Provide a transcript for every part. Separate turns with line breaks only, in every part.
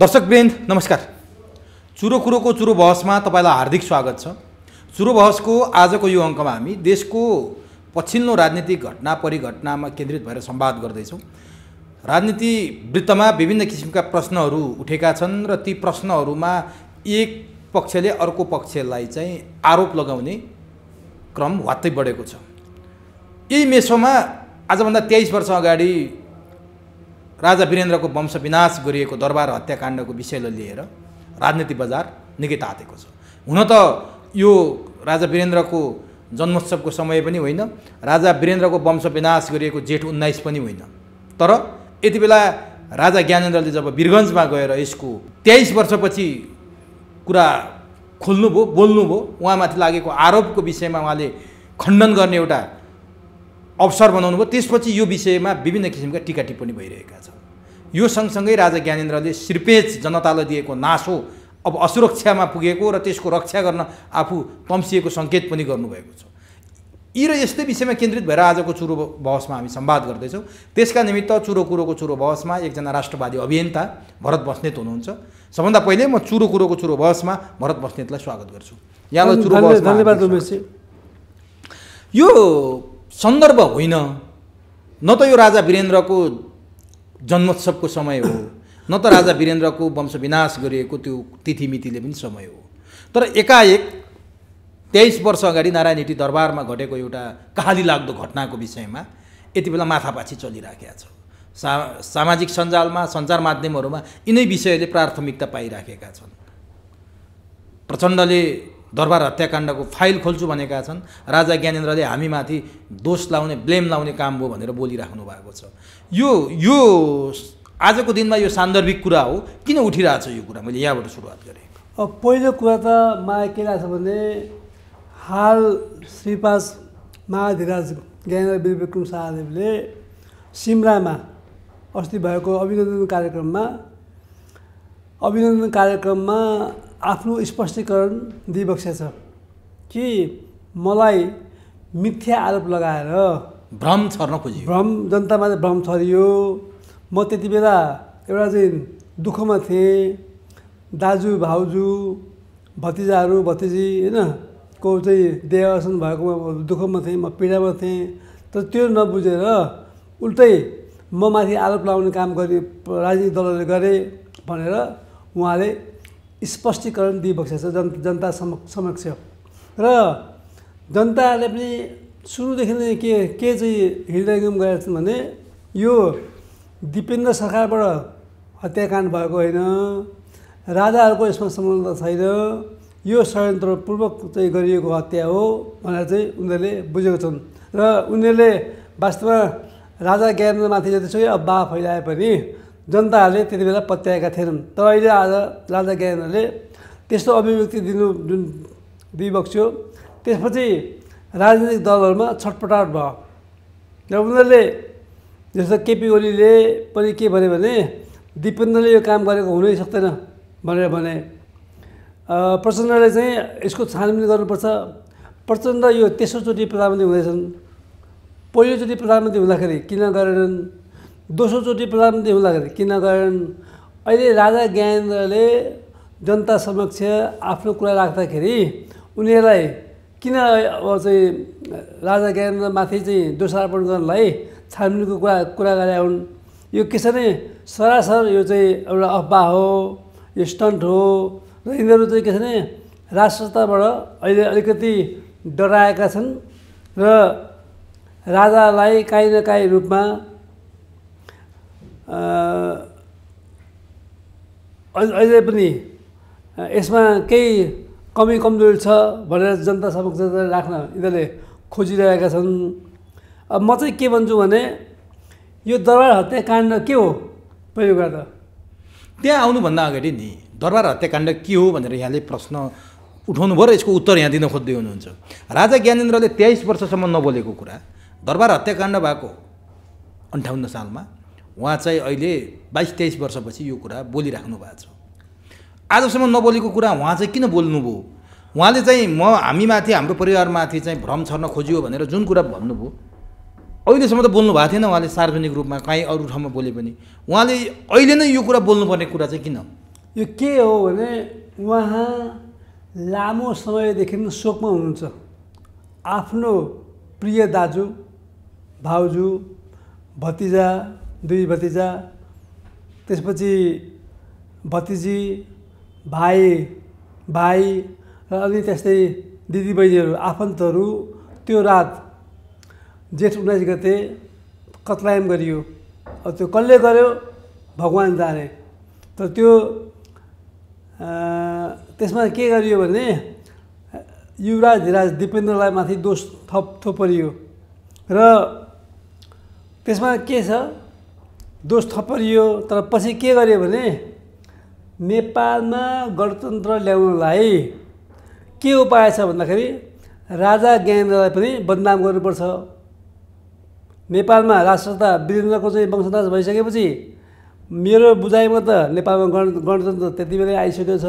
दर्शक दर्शकवृन्द नमस्कार चुरो कुरोको चुरो बहसमा तपाईँलाई हार्दिक स्वागत छ चुरो बहसको आजको यो अङ्कमा हामी देशको पछिल्लो राजनीतिक घटना परिघटनामा केन्द्रित भएर सम्वाद गर्दैछौँ राजनीति वृत्तमा विभिन्न किसिमका प्रश्नहरू उठेका छन् र ती प्रश्नहरूमा एक पक्षले अर्को पक्षलाई चाहिँ आरोप लगाउने क्रम वात्तै बढेको छ यही मेसोमा आजभन्दा तेइस वर्ष अगाडि राजा वीरेन्द्रको वंश विनाश गरिएको दरबार हत्याकाण्डको विषयलाई लिएर राजनीति बजार निकै तातेको छ हुन त यो राजा वीरेन्द्रको जन्मोत्सवको समय पनि होइन राजा वीरेन्द्रको वंश विनाश गरिएको जेठ उन्नाइस पनि होइन तर यति बेला राजा ज्ञानेन्द्रले जब वीरगन्जमा गएर यसको तेइस वर्षपछि कुरा खोल्नुभयो बोल्नुभयो उहाँमाथि लागेको आरोपको विषयमा उहाँले खण्डन गर्ने एउटा अवसर बनाउनु भयो त्यसपछि यो विषयमा विभिन्न किसिमका टिका टिप्पणी भइरहेका छन् यो सँगसँगै राजा ज्ञानेन्द्रले सिर्पेच जनतालाई दिएको नासो अब असुरक्षामा पुगेको र त्यसको रक्षा गर्न आफू तम्सिएको सङ्केत पनि गर्नुभएको छ यी र यस्तै विषयमा केन्द्रित भएर आजको चुरो बहसमा हामी सम्वाद गर्दैछौँ त्यसका निमित्त चुरो कुरोको चुरो बहसमा एकजना राष्ट्रवादी अभियन्ता भरत बस्नेत हुनुहुन्छ सबभन्दा पहिले म चुरो कुरोको चुरो बहसमा भरत बस्नेतलाई स्वागत गर्छु यहाँलाई चुरो बहस धन्यवाद यो सन्दर्भ होइन न त यो राजा वीरेन्द्रको जन्मोत्सवको समय हो न त राजा वीरेन्द्रको वंशविनाश गरिएको त्यो तिथिमितिले पनि समय हो तर एकाएक तेइस वर्ष अगाडि नारायण हिटी दरबारमा घटेको एउटा कहाली लाग्दो घटनाको विषयमा यति बेला माथापाछि चलिराखेका छ सा सामाजिक सञ्जालमा सञ्चार माध्यमहरूमा यिनै विषयले प्राथमिकता पाइराखेका छन् प्रचण्डले दरबार हत्याकाण्डको फाइल खोल्छु भनेका छन् राजा ज्ञानेन्द्रले हामीमाथि दोष लाउने ब्लेम लाउने काम हो भनेर बोलिराख्नु भएको छ यो यो आजको दिनमा यो सान्दर्भिक कुरा हो किन उठिरहेछ यो कुरा मैले यहाँबाट सुरुवात गरेँ
अब पहिलो कुरा त मलाई के लाग्छ भने हाल श्रीपास महाधिराज ज्ञानेन्द्र बिरविक्रम शाहदेवले सिमरामा अस्ति भएको अभिनन्दन कार्यक्रममा अभिनन्दन कार्यक्रममा आफ्नो स्पष्टीकरण दिइबक्सेको छ कि मलाई मिथ्या आरोप लगाएर भ्रम छर्न खोजियो भ्रम जनतामा भ्रम छरियो म त्यति बेला एउटा चाहिँ दुःखमा थिएँ दाजु भाउजू भतिजाहरू भतिजी होइन को चाहिँ देहासन भएकोमा दुःखमा थिएँ म पीडामा थिएँ तर त्यो नबुझेर उल्टै म माथि आरोप लगाउने काम गरे राजनीतिक दलहरूले गरे भनेर उहाँले स्पष्टीकरण दिइबक्सेको छ जन जनता समक्ष र जनताले पनि सुरुदेखि नै के के चाहिँ हृदयगम गरेका छन् भने यो दिपेन्द्र सरकारबाट हत्याकाण्ड भएको होइन राजाहरूको यसमा सम्बन्ध छैन यो षड्यन्त्रपूर्वक चाहिँ गरिएको हत्या हो भनेर चाहिँ उनीहरूले बुझेको छन् र उनीहरूले वास्तवमा राजा ज्ञानेन्द्रमाथि जतिसुकै अब्बा फैलाए पनि जनताहरूले त्यति बेला पत्याएका थिएनन् तर अहिले आज राजा ग्यानरले त्यस्तो अभिव्यक्ति दिनु जुन दिइबक्स्यो त्यसपछि राजनीतिक दलहरूमा छटपटाट भयो र उनीहरूले जस्तो केपी ओलीले पनि के भन्यो भने दिपेन्द्रले यो काम गरेको हुनै सक्दैन भनेर भने प्रचण्डले चाहिँ यसको छानबिन गर्नुपर्छ प्रचण्ड यो तेस्रोचोटि प्रधानमन्त्री हुँदैछन् पहिलोचोटि प्रधानमन्त्री हुँदाखेरि किन गरेनन् दोस्रोचोटि प्रधानमन्त्री हुँदाखेरि किन कारण अहिले राजा ज्ञानेन्द्रले जनता समक्ष आफ्नो कुरा राख्दाखेरि उनीहरूलाई किन अब चाहिँ राजा ज्ञानेन्द्रमाथि चाहिँ दोषारोपण गर्नलाई छानबिनको कुरा कुरा गरे हुन् यो के छ नै सरासर यो चाहिँ एउटा अफवाह हो यो स्टन्ट हो र यिनीहरू चाहिँ के छ भने राष्ट्रताबाट अहिले अलिकति डराएका छन् र राजालाई काहीँ न काहीँ रूपमा अहिले पनि यसमा केही कमी कमजोरी छ भनेर जनता समक्ष राख्न यिनीहरूले खोजिरहेका छन् अब म चाहिँ के भन्छु भने यो दरबार हत्याकाण्ड के हो पहिलो कुरा त त्यहाँ आउनुभन्दा
अगाडि नि दरबार हत्याकाण्ड के हो भनेर यहाँले प्रश्न उठाउनु भयो र यसको उत्तर यहाँ दिन खोज्दै हुनुहुन्छ राजा ज्ञानेन्द्रले तेइस वर्षसम्म नबोलेको कुरा दरबार हत्याकाण्ड भएको अन्ठाउन्न सालमा उहाँ चाहिँ अहिले बाइस तेइस वर्षपछि यो कुरा बोलिराख्नु भएको छ आजसम्म नबोलेको कुरा उहाँ चाहिँ किन बोल्नुभयो उहाँले चाहिँ म हामीमाथि हाम्रो परिवारमाथि चाहिँ भ्रम छर्न खोजियो भनेर जुन कुरा भन्नुभयो अहिलेसम्म त बोल्नु भएको थिएन उहाँले सार्वजनिक रूपमा कहीँ अरू ठाउँमा बोले पनि उहाँले अहिले नै यो कुरा बोल्नुपर्ने कुरा चाहिँ किन
यो के हो भने उहाँ लामो समयदेखि शोकमा हुनुहुन्छ आफ्नो प्रिय दाजु भाउजू भतिजा दुई भतिजा त्यसपछि भतिजी भाइ भाइ र अनि त्यस्तै दिदीबहिनीहरू आफन्तहरू त्यो रात जेठ उन्नाइस गते कत्लायम गरियो अब त्यो कसले गर्यो भगवान् जाने तर त्यो त्यसमा के गरियो भने युवराज धिराज दिपेन्द्रलाई माथि दोष थप थोपरियो र त्यसमा के छ दोष थपरियो तर पछि के गर्यो भने नेपालमा गणतन्त्र ल्याउनलाई के उपाय छ भन्दाखेरि राजा ज्ञानेन्द्रलाई पनि बदनाम गर्नुपर्छ नेपालमा राष्ट्रता वीरेन्द्रको चाहिँ वंशदास भइसकेपछि मेरो बुझाइमा त नेपालमा गण गणतन्त्र त्यति बेलै आइसकेको छ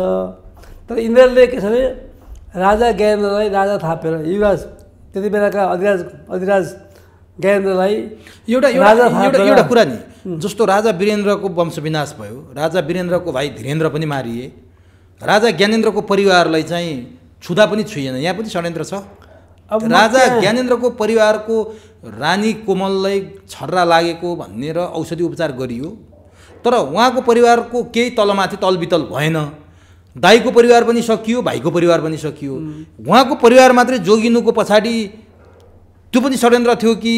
तर इन्द्रले के छ भने राजा ज्ञानेन्द्रलाई राजा थापेर युवराज त्यति बेलाका अधिराज अधिराज ज्ञानेन्द्रलाई एउटा एउटा एउटा कुरा
नि जस्तो राजा वीरेन्द्रको विनाश भयो राजा वीरेन्द्रको भाइ धीरेन्द्र पनि मारिए राजा ज्ञानेन्द्रको परिवारलाई चाहिँ छुँदा पनि छुइएन यहाँ पनि षड्यन्त्र छ अब राजा ज्ञानेन्द्रको परिवारको रानी कोमललाई छर्रा लागेको भन्ने र औषधि उपचार गरियो तर उहाँको परिवारको केही तलमाथि तलबितल भएन दाईको परिवार पनि सकियो भाइको परिवार पनि सकियो उहाँको परिवार मात्रै जोगिनुको पछाडि त्यो पनि षड्यन्त्र थियो कि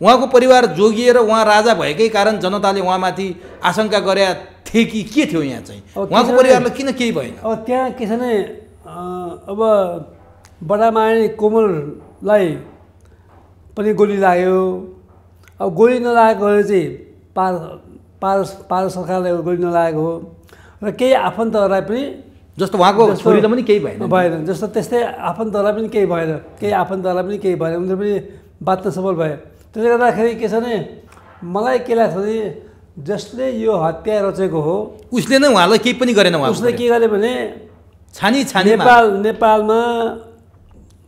उहाँको परिवार जोगिएर उहाँ राजा भएकै कारण जनताले उहाँमाथि आशंका गरे थिए कि के थियो यहाँ चाहिँ उहाँको परिवारलाई किन केही भएन
अब त्यहाँ के छ भने अब बडामाया कोमललाई पनि गोली लाग्यो अब गोली नलागेकोहरू चाहिँ पार पार पार सरकारलाई गोली नलागेको हो र केही आफन्तहरूलाई पनि जस्तो उहाँको छोरीलाई पनि केही भएन भएन जस्तो त्यस्तै आफन्तलाई पनि केही भएन केही आफन्तलाई पनि केही भएन उनीहरू पनि त सफल भए त्यसले गर्दाखेरि के छ भने मलाई के लाग्छ भने जसले यो हत्या रचेको हो उसले नै उहाँलाई केही पनि
गरेन उसले के
गर्यो भने छानी छानी नेपाल नेपालमा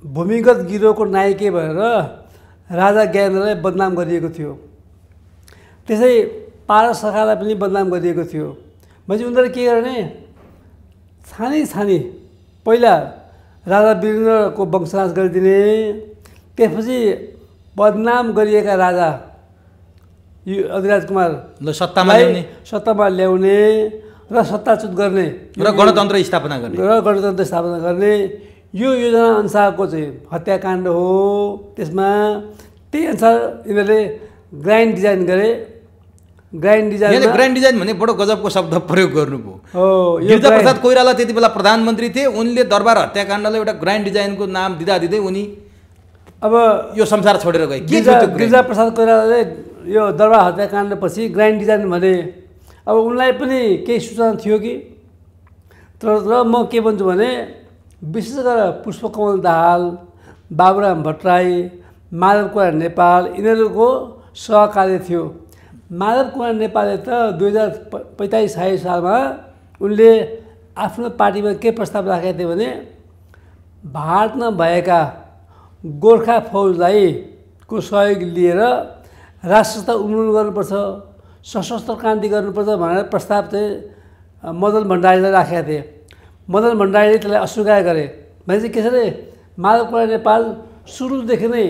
भूमिगत गिरोहको नायकै भएर राजा ज्ञानलाई बदनाम गरिएको थियो त्यसै पारस सखालाई पनि बदनाम गरिएको थियो भनेपछि उनीहरूले के गर्ने सानै सानै पहिला राजा वीरेन्द्रको वंशनाश गरिदिने त्यसपछि बदनाम गरिएका राजा यो अधिराज कुमार सत्तामा ल्याउने सत्तामा ल्याउने र सत्ताच्युत गर्ने र गणतन्त्र स्थापना गर्ने र गणतन्त्र स्थापना गर्ने यो योजना अनुसारको चाहिँ हत्याकाण्ड हो त्यसमा त्यही अनुसार यिनीहरूले ग्राइन्ड डिजाइन गरे ग्रान्ड डिजाइन ग्रान्ड डिजाइन भने बडो गजबको शब्द प्रयोग
गर्नुभयो गिरिजा प्रसाद कोइराला त्यति बेला प्रधानमन्त्री थिए उनले दरबार हत्याकाण्डलाई एउटा ग्रान्ड डिजाइनको नाम दिँदा
दिँदै उनी अब यो संसार छोडेर गए के गिरिजा प्रसाद कोइरालाले यो दरबार हत्याकाण्डपछि ग्रान्ड डिजाइन भने अब उनलाई पनि केही सूचना थियो कि तर तर म के भन्छु भने विशेष गरेर पुष्पकमल दाहाल बाबुराम भट्टराई माधव कुमार नेपाल यिनीहरूको सहकार्य थियो माधव कुमार नेपालले त दुई हजार पैँतालिस छयालिस सालमा उनले आफ्नो पार्टीमा के प्रस्ताव राखेका थिए भने भारतमा भएका गोर्खा फौजलाईको सहयोग लिएर राष्ट्रता उन्मूलन गर्नुपर्छ सशस्त्र क्रान्ति गर्नुपर्छ भनेर प्रस्ताव चाहिँ मदन भण्डारीले राखेका थिए मदन भण्डारीले त्यसलाई अस्वीकार गरे भनेपछि के छ अरे माधव कुमार नेपाल सुरुदेखि नै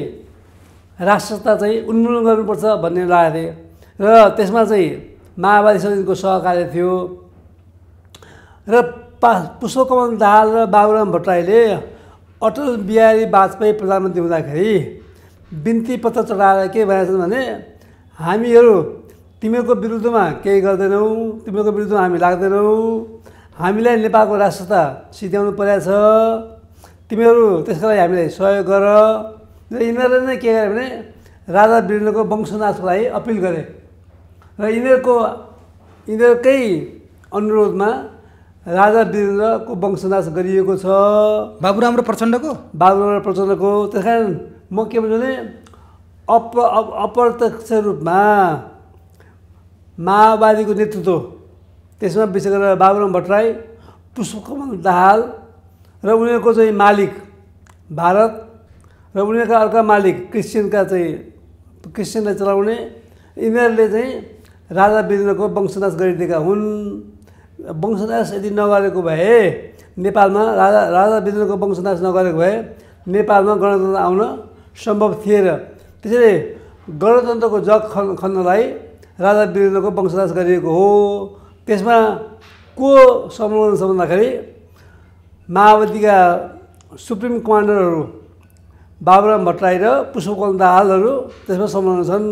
राष्ट्रता चाहिँ उन्मूलन गर्नुपर्छ भन्ने लागेको थिएँ र त्यसमा चाहिँ माओवादी समितिको सहकार्य थियो र पा पुष्पकमल दाहाल र बाबुराम भट्टराईले अटल बिहारी वाजपेयी प्रधानमन्त्री हुँदाखेरि बिन्ती पत्र चढाएर के भनेको भने हामीहरू तिमीहरूको विरुद्धमा केही गर्दैनौँ तिमीहरूको विरुद्धमा हामी लाग्दैनौँ हामीलाई नेपालको राष्ट्रता सिध्याउनु परेको छ तिमीहरू त्यसको लागि हामीलाई सहयोग गर र यिनीहरूले नै के गरे भने राजा वीरेन्द्रको वंशनाथको लागि अपिल गरे र यिनीहरूको यिनीहरूकै अनुरोधमा राजा वीरेन्द्रको वंशनाश गरिएको छ बाबुराम र प्रचण्डको बाबुराम र प्रचण्डको त्यस कारण म के भन्छु भने अप अप्रत्यक्ष रूपमा माओवादीको नेतृत्व त्यसमा विशेष गरेर बाबुराम भट्टराई पुष्पकमल दाहाल र उनीहरूको चाहिँ मालिक भारत र उनीहरूका अर्का मालिक क्रिस्चियनका चाहिँ क्रिस्चियनलाई चलाउने यिनीहरूले चाहिँ राजा वीरेन्द्रको वंशनाश गरिदिएका हुन् वंशनाश यदि नगरेको भए नेपालमा राजा राजा वीरेन्द्रको वंशनाश नगरेको भए नेपालमा गणतन्त्र आउन सम्भव थिएन त्यसैले गणतन्त्रको जग खन् खन्नलाई राजा वीरेन्द्रको वंशनाश गरिएको हो त्यसमा को सम्बोधन छ भन्दाखेरि माओवादीका सुप्रिम कमान्डरहरू बाबुराम भट्टराई र पुष्पकल दाहालहरू त्यसमा सम्बोधन छन्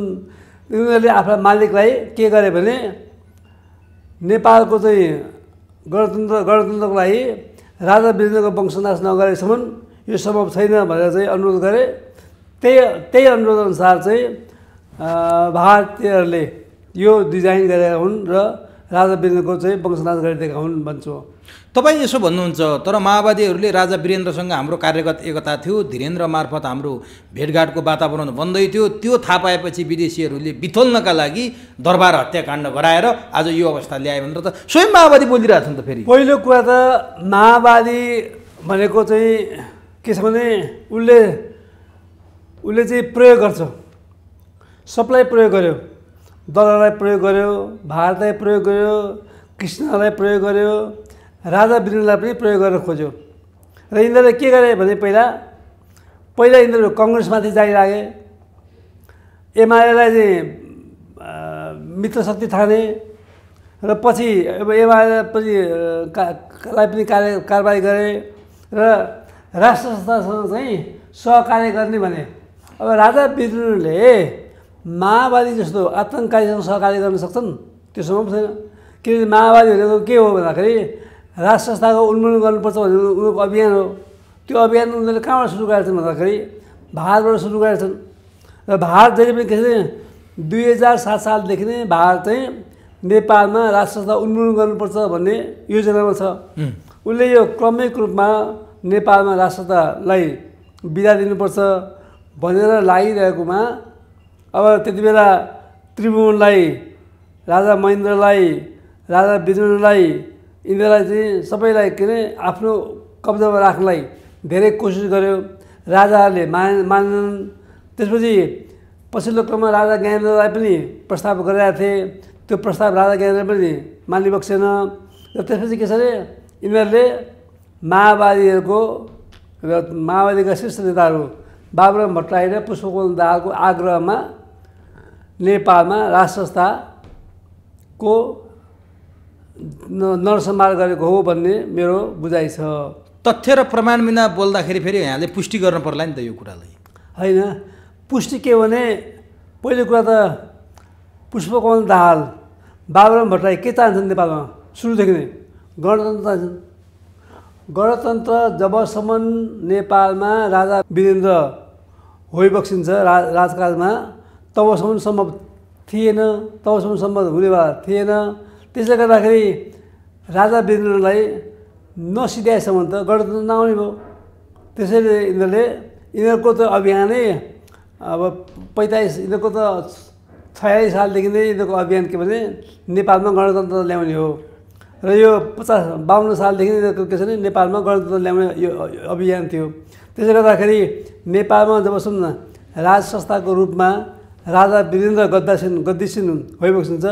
उनीहरूले आफ्ना मालिकलाई के गरे भने नेपालको चाहिँ गणतन्त्र गणतन्त्रको लागि राजा वीरेन्द्रको वंशनाश नगरेसम्म यो सम्भव छैन भनेर चाहिँ अनुरोध गरे त्यही त्यही अनुरोध अनुसार चाहिँ भारतीयहरूले यो डिजाइन गरेका हुन् र राजा वीरेन्द्रको चाहिँ वंशनाश गरिदिएका हुन् भन्छु
तपाईँ यसो भन्नुहुन्छ तर माओवादीहरूले राजा वीरेन्द्रसँग हाम्रो कार्यगत एकता थियो धीरेन्द्र मार्फत हाम्रो भेटघाटको वातावरण बन्दै थियो त्यो थाहा पाएपछि विदेशीहरूले बिथोल्नका लागि दरबार हत्याकाण्ड गराएर आज यो अवस्था ल्यायो भनेर त
स्वयं माओवादी बोलिरहेको नि त फेरि पहिलो कुरा त माओवादी भनेको चाहिँ के छ भने उसले उसले चाहिँ प्रयोग गर्छ सबलाई प्रयोग गर्यो दलालाई प्रयोग गर्यो भारतलाई प्रयोग गर्यो कृष्णलाई प्रयोग गर्यो राजा वीरेन्द्रलाई पनि प्रयोग गर्न खोज्यो र यिनीहरूले के गरे भने पहिला पहिला यिनीहरू कङ्ग्रेसमाथि जाइलागे एमआलएलाई चाहिँ मित्र शक्ति थाने र पछि अब एमआलए पनि कालाई पनि कार्य कारबाही गरे र राष्ट्र संस्थासँग चाहिँ सहकार्य गर्ने भने अब राजा वीरेन्द्रले माओवादी जस्तो आतङ्ककारीसँग सहकार्य गर्न सक्छन् त्यो सम्भव छैन किनभने माओवादी भनेको के हो भन्दाखेरि राष्ट्र संस्थाको उन्मूलन गर्नुपर्छ भन्ने उनीहरूको अभियान हो त्यो अभियान उनीहरूले कहाँबाट सुरु गरेका छन् भन्दाखेरि भारतबाट सुरु गरेका छन् र भारत जहिले पनि के छ दुई हजार सात सालदेखि नै भारत चाहिँ नेपालमा राष्ट्र संस्था उन्मूलन गर्नुपर्छ भन्ने योजनामा छ उसले यो क्रमिक रूपमा नेपालमा राष्ट्रतालाई बिदा दिनुपर्छ भनेर लागिरहेकोमा अब त्यति बेला त्रिभुवनलाई राजा महेन्द्रलाई राजा विदुरलाई यिनीहरूलाई चाहिँ सबैलाई के अरे आफ्नो कब्जामा राख्नलाई धेरै कोसिस गर्यो राजाहरूले मा मानेनन् त्यसपछि पछिल्लो क्रममा राजा ज्ञानेन्द्रलाई पनि प्रस्ताव गरिरहेको थिए त्यो प्रस्ताव राजा ज्ञानेन्द्र पनि मानिबक्सेन र त्यसपछि के छ अरे यिनीहरूले माओवादीहरूको र माओवादीका शीर्ष नेताहरू बाबुराम भट्टराई र पुष्पकमल दाहालको आग्रहमा नेपालमा राजसंस्थाको नरसम्हार गरेको हो भन्ने मेरो बुझाइ छ तथ्य र प्रमाण बिना बोल्दाखेरि फेरि यहाँले पुष्टि गर्नु पर्ला नि त यो कुरालाई होइन पुष्टि के भने पहिलो कुरा त पुष्पकमल दाहाल बाबुराम भट्टराई के चाहन्छन् नेपालमा सुरुदेखि नै गणतन्त्र चाहन्छन् गणतन्त्र जबसम्म नेपालमा राजा वीरेन्द्र होइबक्सिन्छ रा राजकालमा तबसम्म सम्भव थिएन तबसम्म सम्भव हुनेवाला थिएन त्यसले गर्दाखेरि राजा वीरेन्द्रलाई नसिध्याएसम्म त गणतन्त्र नआउने भयो त्यसैले यिनीहरूले यिनीहरूको त अभियानै अब पैँतालिस यिनीहरूको त छयालिस सालदेखि नै यिनीहरूको अभियान के भने नेपालमा गणतन्त्र ल्याउने हो र यो पचास बाहन्न सालदेखि यिनीहरूको के छ भने नेपालमा गणतन्त्र ल्याउने यो अभियान थियो त्यसले गर्दाखेरि नेपालमा जबसम्म राज संस्थाको रूपमा राजा वीरेन्द्र गद्दासिन गद्दीसिन भइबसेको हुन्छ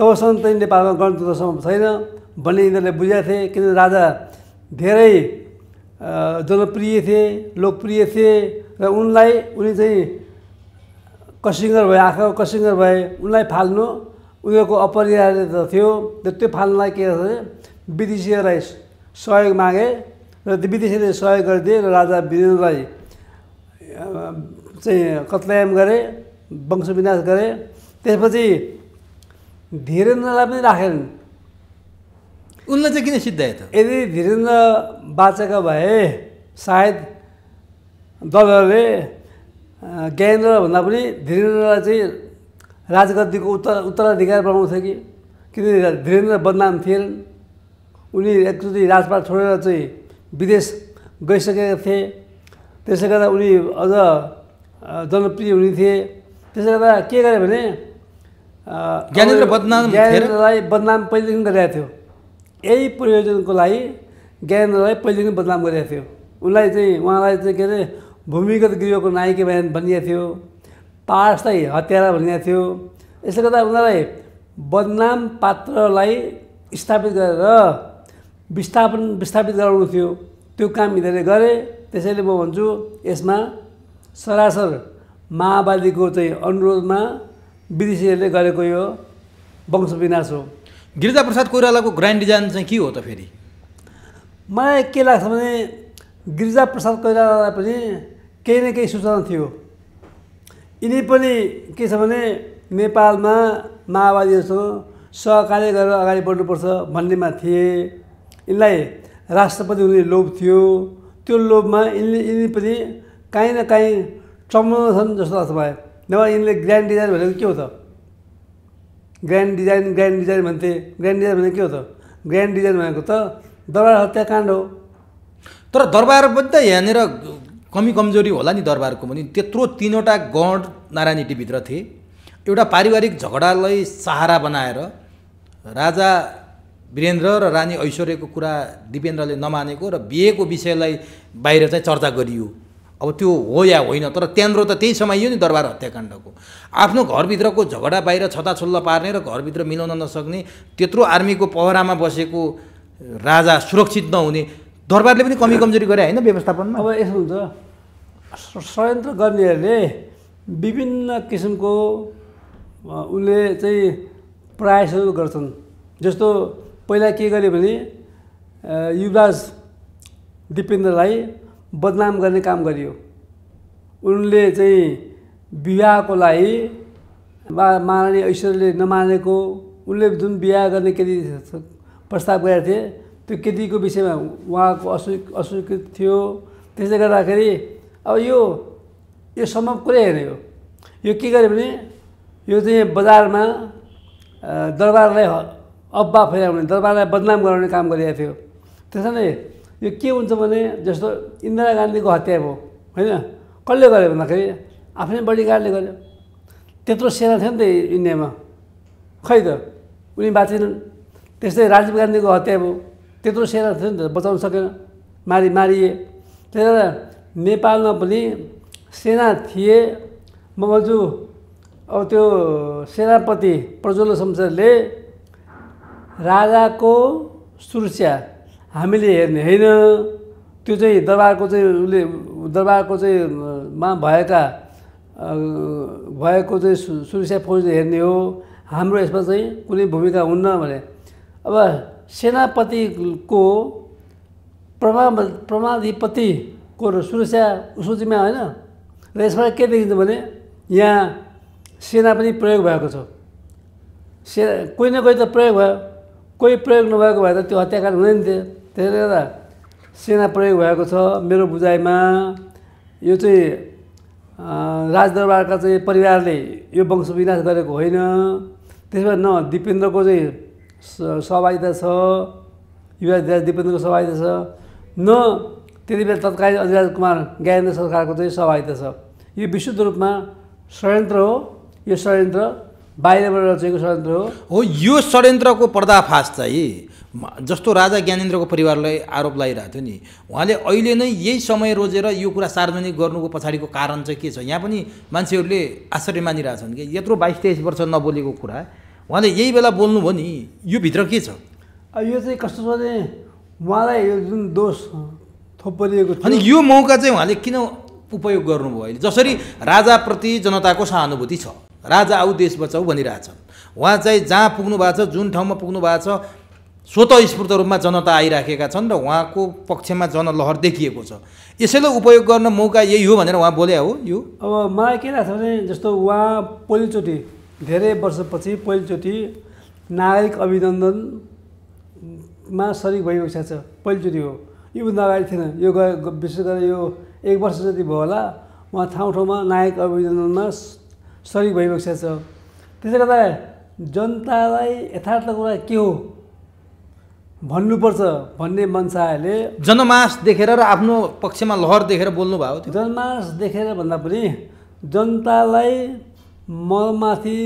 तबसम्म चाहिँ नेपालमा गणतन्त्र सम्भव छैन भन्ने यिनीहरूले बुझाएको थिए किन राजा धेरै जनप्रिय थिए लोकप्रिय थिए र उनलाई उनी चाहिँ कसिङ्गर भए आँखा कसिङ्गर भए उनलाई फाल्नु उनीहरूको त थियो र त्यो फाल्नलाई के भने विदेशीहरूलाई सहयोग मागे र त्यो विदेशीले सहयोग गरिदिए र राजा वीरेन्द्रलाई चाहिँ कत्लायाम गरे वंश विनाश गरे त्यसपछि धीरेन्द्रलाई पनि राखेन उनलाई चाहिँ किन सिद्धाए त यदि धीरेन्द्र बाँचेका भए सायद दलहरूले ज्ञानेन्द्रभन्दा पनि धीरेन्द्रलाई चाहिँ राजगद्दीको उत्तर उत्तराधिकार बनाउँछ कि किनभने धीरेन्द्र बदनाम थिएनन् उनी एकचोटि राजपाट छोडेर चाहिँ विदेश गइसकेका थिए त्यसै गर्दा उनी अझ जनप्रिय हुने थिए त्यसले गर्दा के गर्यो भने ज्ञानेन्द्र बदनाम ज्ञानेन्द्रलाई बदनाम पहिलेदेखि गरिरहेको थियो यही प्रयोजनको लागि ज्ञानेन्द्रलाई पहिलेदेखि बदनाम गरिरहेको थियो उनलाई चाहिँ उहाँलाई चाहिँ के अरे भूमिगत गृहको नायिका भनिएको थियो पासलाई हत्यारा भनिएको थियो यसले गर्दा उनीहरूलाई बदनाम पात्रलाई स्थापित गरेर विस्थापन विस्थापित गराउनु थियो त्यो काम यिनीहरूले गरे त्यसैले म भन्छु यसमा सरासर माओवादीको चाहिँ अनुरोधमा विदेशीहरूले गरेको यो वंशविनाश हो गिरिजाप्रसाद कोइरालाको ग्रान्ड डिजाइन चाहिँ के हो त फेरि मलाई के लाग्छ भने गिरिजाप्रसाद कोइरालालाई पनि केही न केही सूचना थियो यिनी पनि के छ भने नेपालमा माओवादीहरूसँग सहकार्य गरेर अगाडि बढ्नुपर्छ भन्नेमा थिए यिनलाई राष्ट्रपति हुने लोभ थियो त्यो लोभमा यिनले यिनी पनि काहीँ न काहीँ ट्रम्बोमा छन् जस्तो लाग्छ मलाई नभए यिनले ग्रान्ड डिजाइन भनेको के हो त ग्रान्ड डिजाइन ग्रान्ड डिजाइन भन्थे ग्रान्ड डिजाइन भनेको के हो त ग्रान्ड डिजाइन भनेको त दरबार हत्याकाण्ड हो तर दरबार पनि त यहाँनिर कमी कमजोरी
होला नि दरबारको पनि त्यत्रो तिनवटा गण नारायणीटीभित्र थिए एउटा पारिवारिक झगडालाई सहारा बनाएर राजा वीरेन्द्र र रानी ऐश्वर्यको कुरा दिपेन्द्रले नमानेको र बिहेको विषयलाई बाहिर चाहिँ चर्चा गरियो अब त्यो हो या होइन तर त्यहाँनिर त त्यही समय यो नि दरबार हत्याकाण्डको आफ्नो घरभित्रको झगडा बाहिर छताछुल्ला पार्ने र घरभित्र मिलाउन नसक्ने त्यत्रो आर्मीको पहरामा बसेको राजा सुरक्षित नहुने दरबारले पनि कमी कमजोरी
गरे होइन व्यवस्थापनमा अब यस्तो हुन्छ षड्यन्त्र गर्नेहरूले विभिन्न किसिमको उनले चाहिँ प्रयासहरू गर्छन् जस्तो पहिला के गर्यो भने युवराज दिपेन्द्रलाई बदनाम गर्ने काम गरियो उनले चाहिँ विवाहको लागि वा महारानी ऐश्वर्यले नमानेको उनले जुन बिहा गर्ने केटी प्रस्ताव गरेका थिए त्यो केटीको विषयमा उहाँको अस्वी अस्वीकृत थियो त्यसले गर्दाखेरि अब यो यो सम्भव कुरै हेर्ने हो यो के गर्यो भने यो चाहिँ बजारमा दरबारलाई अब्बा फैलाउने दरबारलाई बदनाम गराउने काम गरिरहेको थियो त्यसैले यो के हुन्छ भने जस्तो इन्दिरा गान्धीको हत्या भयो होइन कसले गर्यो भन्दाखेरि आफ्नै बडीगार्डले गर्यो त्यत्रो सेना थियो नि त इन्डियामा खै त उनी बाँचेनन् त्यस्तै राजीव गान्धीको हत्या भयो त्यत्रो सेना थियो नि त बचाउन सकेन मारि मारिए त्यही भएर नेपालमा पनि सेना थिए म भन्छु अब त्यो सेनापति प्रज्वल शमशेरले राजाको सुरक्षा हामीले हेर्ने होइन त्यो चाहिँ दरबारको चाहिँ उसले दरबारको चाहिँ मा भएका भएको चाहिँ सुरक्षा फौजले हेर्ने हो हाम्रो यसमा चाहिँ कुनै भूमिका हुन्न भने अब सेनापतिको प्रमा प्रमाधिपतिको सुरक्षा सूचीमा होइन र यसमा के देखिन्छ भने यहाँ सेना पनि प्रयोग भएको छ से कोही न कोही त प्रयोग भयो कोही प्रयोग नभएको भए त त्यो हत्याकाण्ड हुँदैन थियो त्यसले गर्दा सेना प्रयोग भएको छ मेरो बुझाइमा यो चाहिँ राजदरबारका चाहिँ परिवारले यो वंश विनाश गरेको होइन त्यसमा न दिपेन्द्रको चाहिँ सहभागिता छ युवा युवराज दिपेन्द्रको सहभागिता छ न त्यति बेला तत्कालीन अधिराज कुमार ज्ञानेन्द्र सरकारको चाहिँ सहभागिता छ यो विशुद्ध रूपमा षड्यन्त्र हो यो षड्यन्त्र बाहिरबाट रचेको षड्यन्त्र हो
हो यो षड्यन्त्रको पर्दाफास चाहिँ जस्तो राजा ज्ञानेन्द्रको परिवारलाई आरोप लगाइरहेको थियो नि उहाँले अहिले नै यही समय रोजेर यो कुरा सार्वजनिक गर्नुको पछाडिको कारण चाहिँ के छ यहाँ पनि मान्छेहरूले आश्चर्य मानिरहेछन् कि यत्रो बाइस तेइस वर्ष नबोलेको कुरा उहाँले यही बेला बोल्नुभयो नि यो भित्र के छ
यो चाहिँ कस्तो छ भने उहाँलाई यो जुन दोष थोपरिएको अनि यो मौका चाहिँ उहाँले
किन उपयोग गर्नुभयो अहिले जसरी राजाप्रति जनताको सहानुभूति छ राजा आऊ देश बचाऊ भनिरहेछन् उहाँ चाहिँ जहाँ पुग्नु भएको छ जुन ठाउँमा पुग्नु भएको छ स्फूर्त रूपमा जनता आइराखेका छन् र उहाँको पक्षमा जनलहर देखिएको छ यसैले उपयोग गर्न मौका यही हो भनेर
उहाँ बोले हो यो अब मलाई के लाग्छ भने जस्तो उहाँ पहिलोचोटि धेरै वर्षपछि पहिलोचोटि नागरिक अभिनन्दनमा सरिक भएको छ पहिलोचोटि हो योभन्दा अगाडि थिएन यो गए विशेष गरेर यो एक वर्ष जति भयो होला उहाँ ठाउँ ठाउँमा नागरिक अभिनन्दनमा सरिक भएको छ त्यसले गर्दा जनतालाई यथार्थ कुरा के हो भन्नुपर्छ भन्ने मनसायले जनमास देखेर र आफ्नो पक्षमा लहर देखेर बोल्नुभयो जनमास देखेर भन्दा पनि जनतालाई ममाथि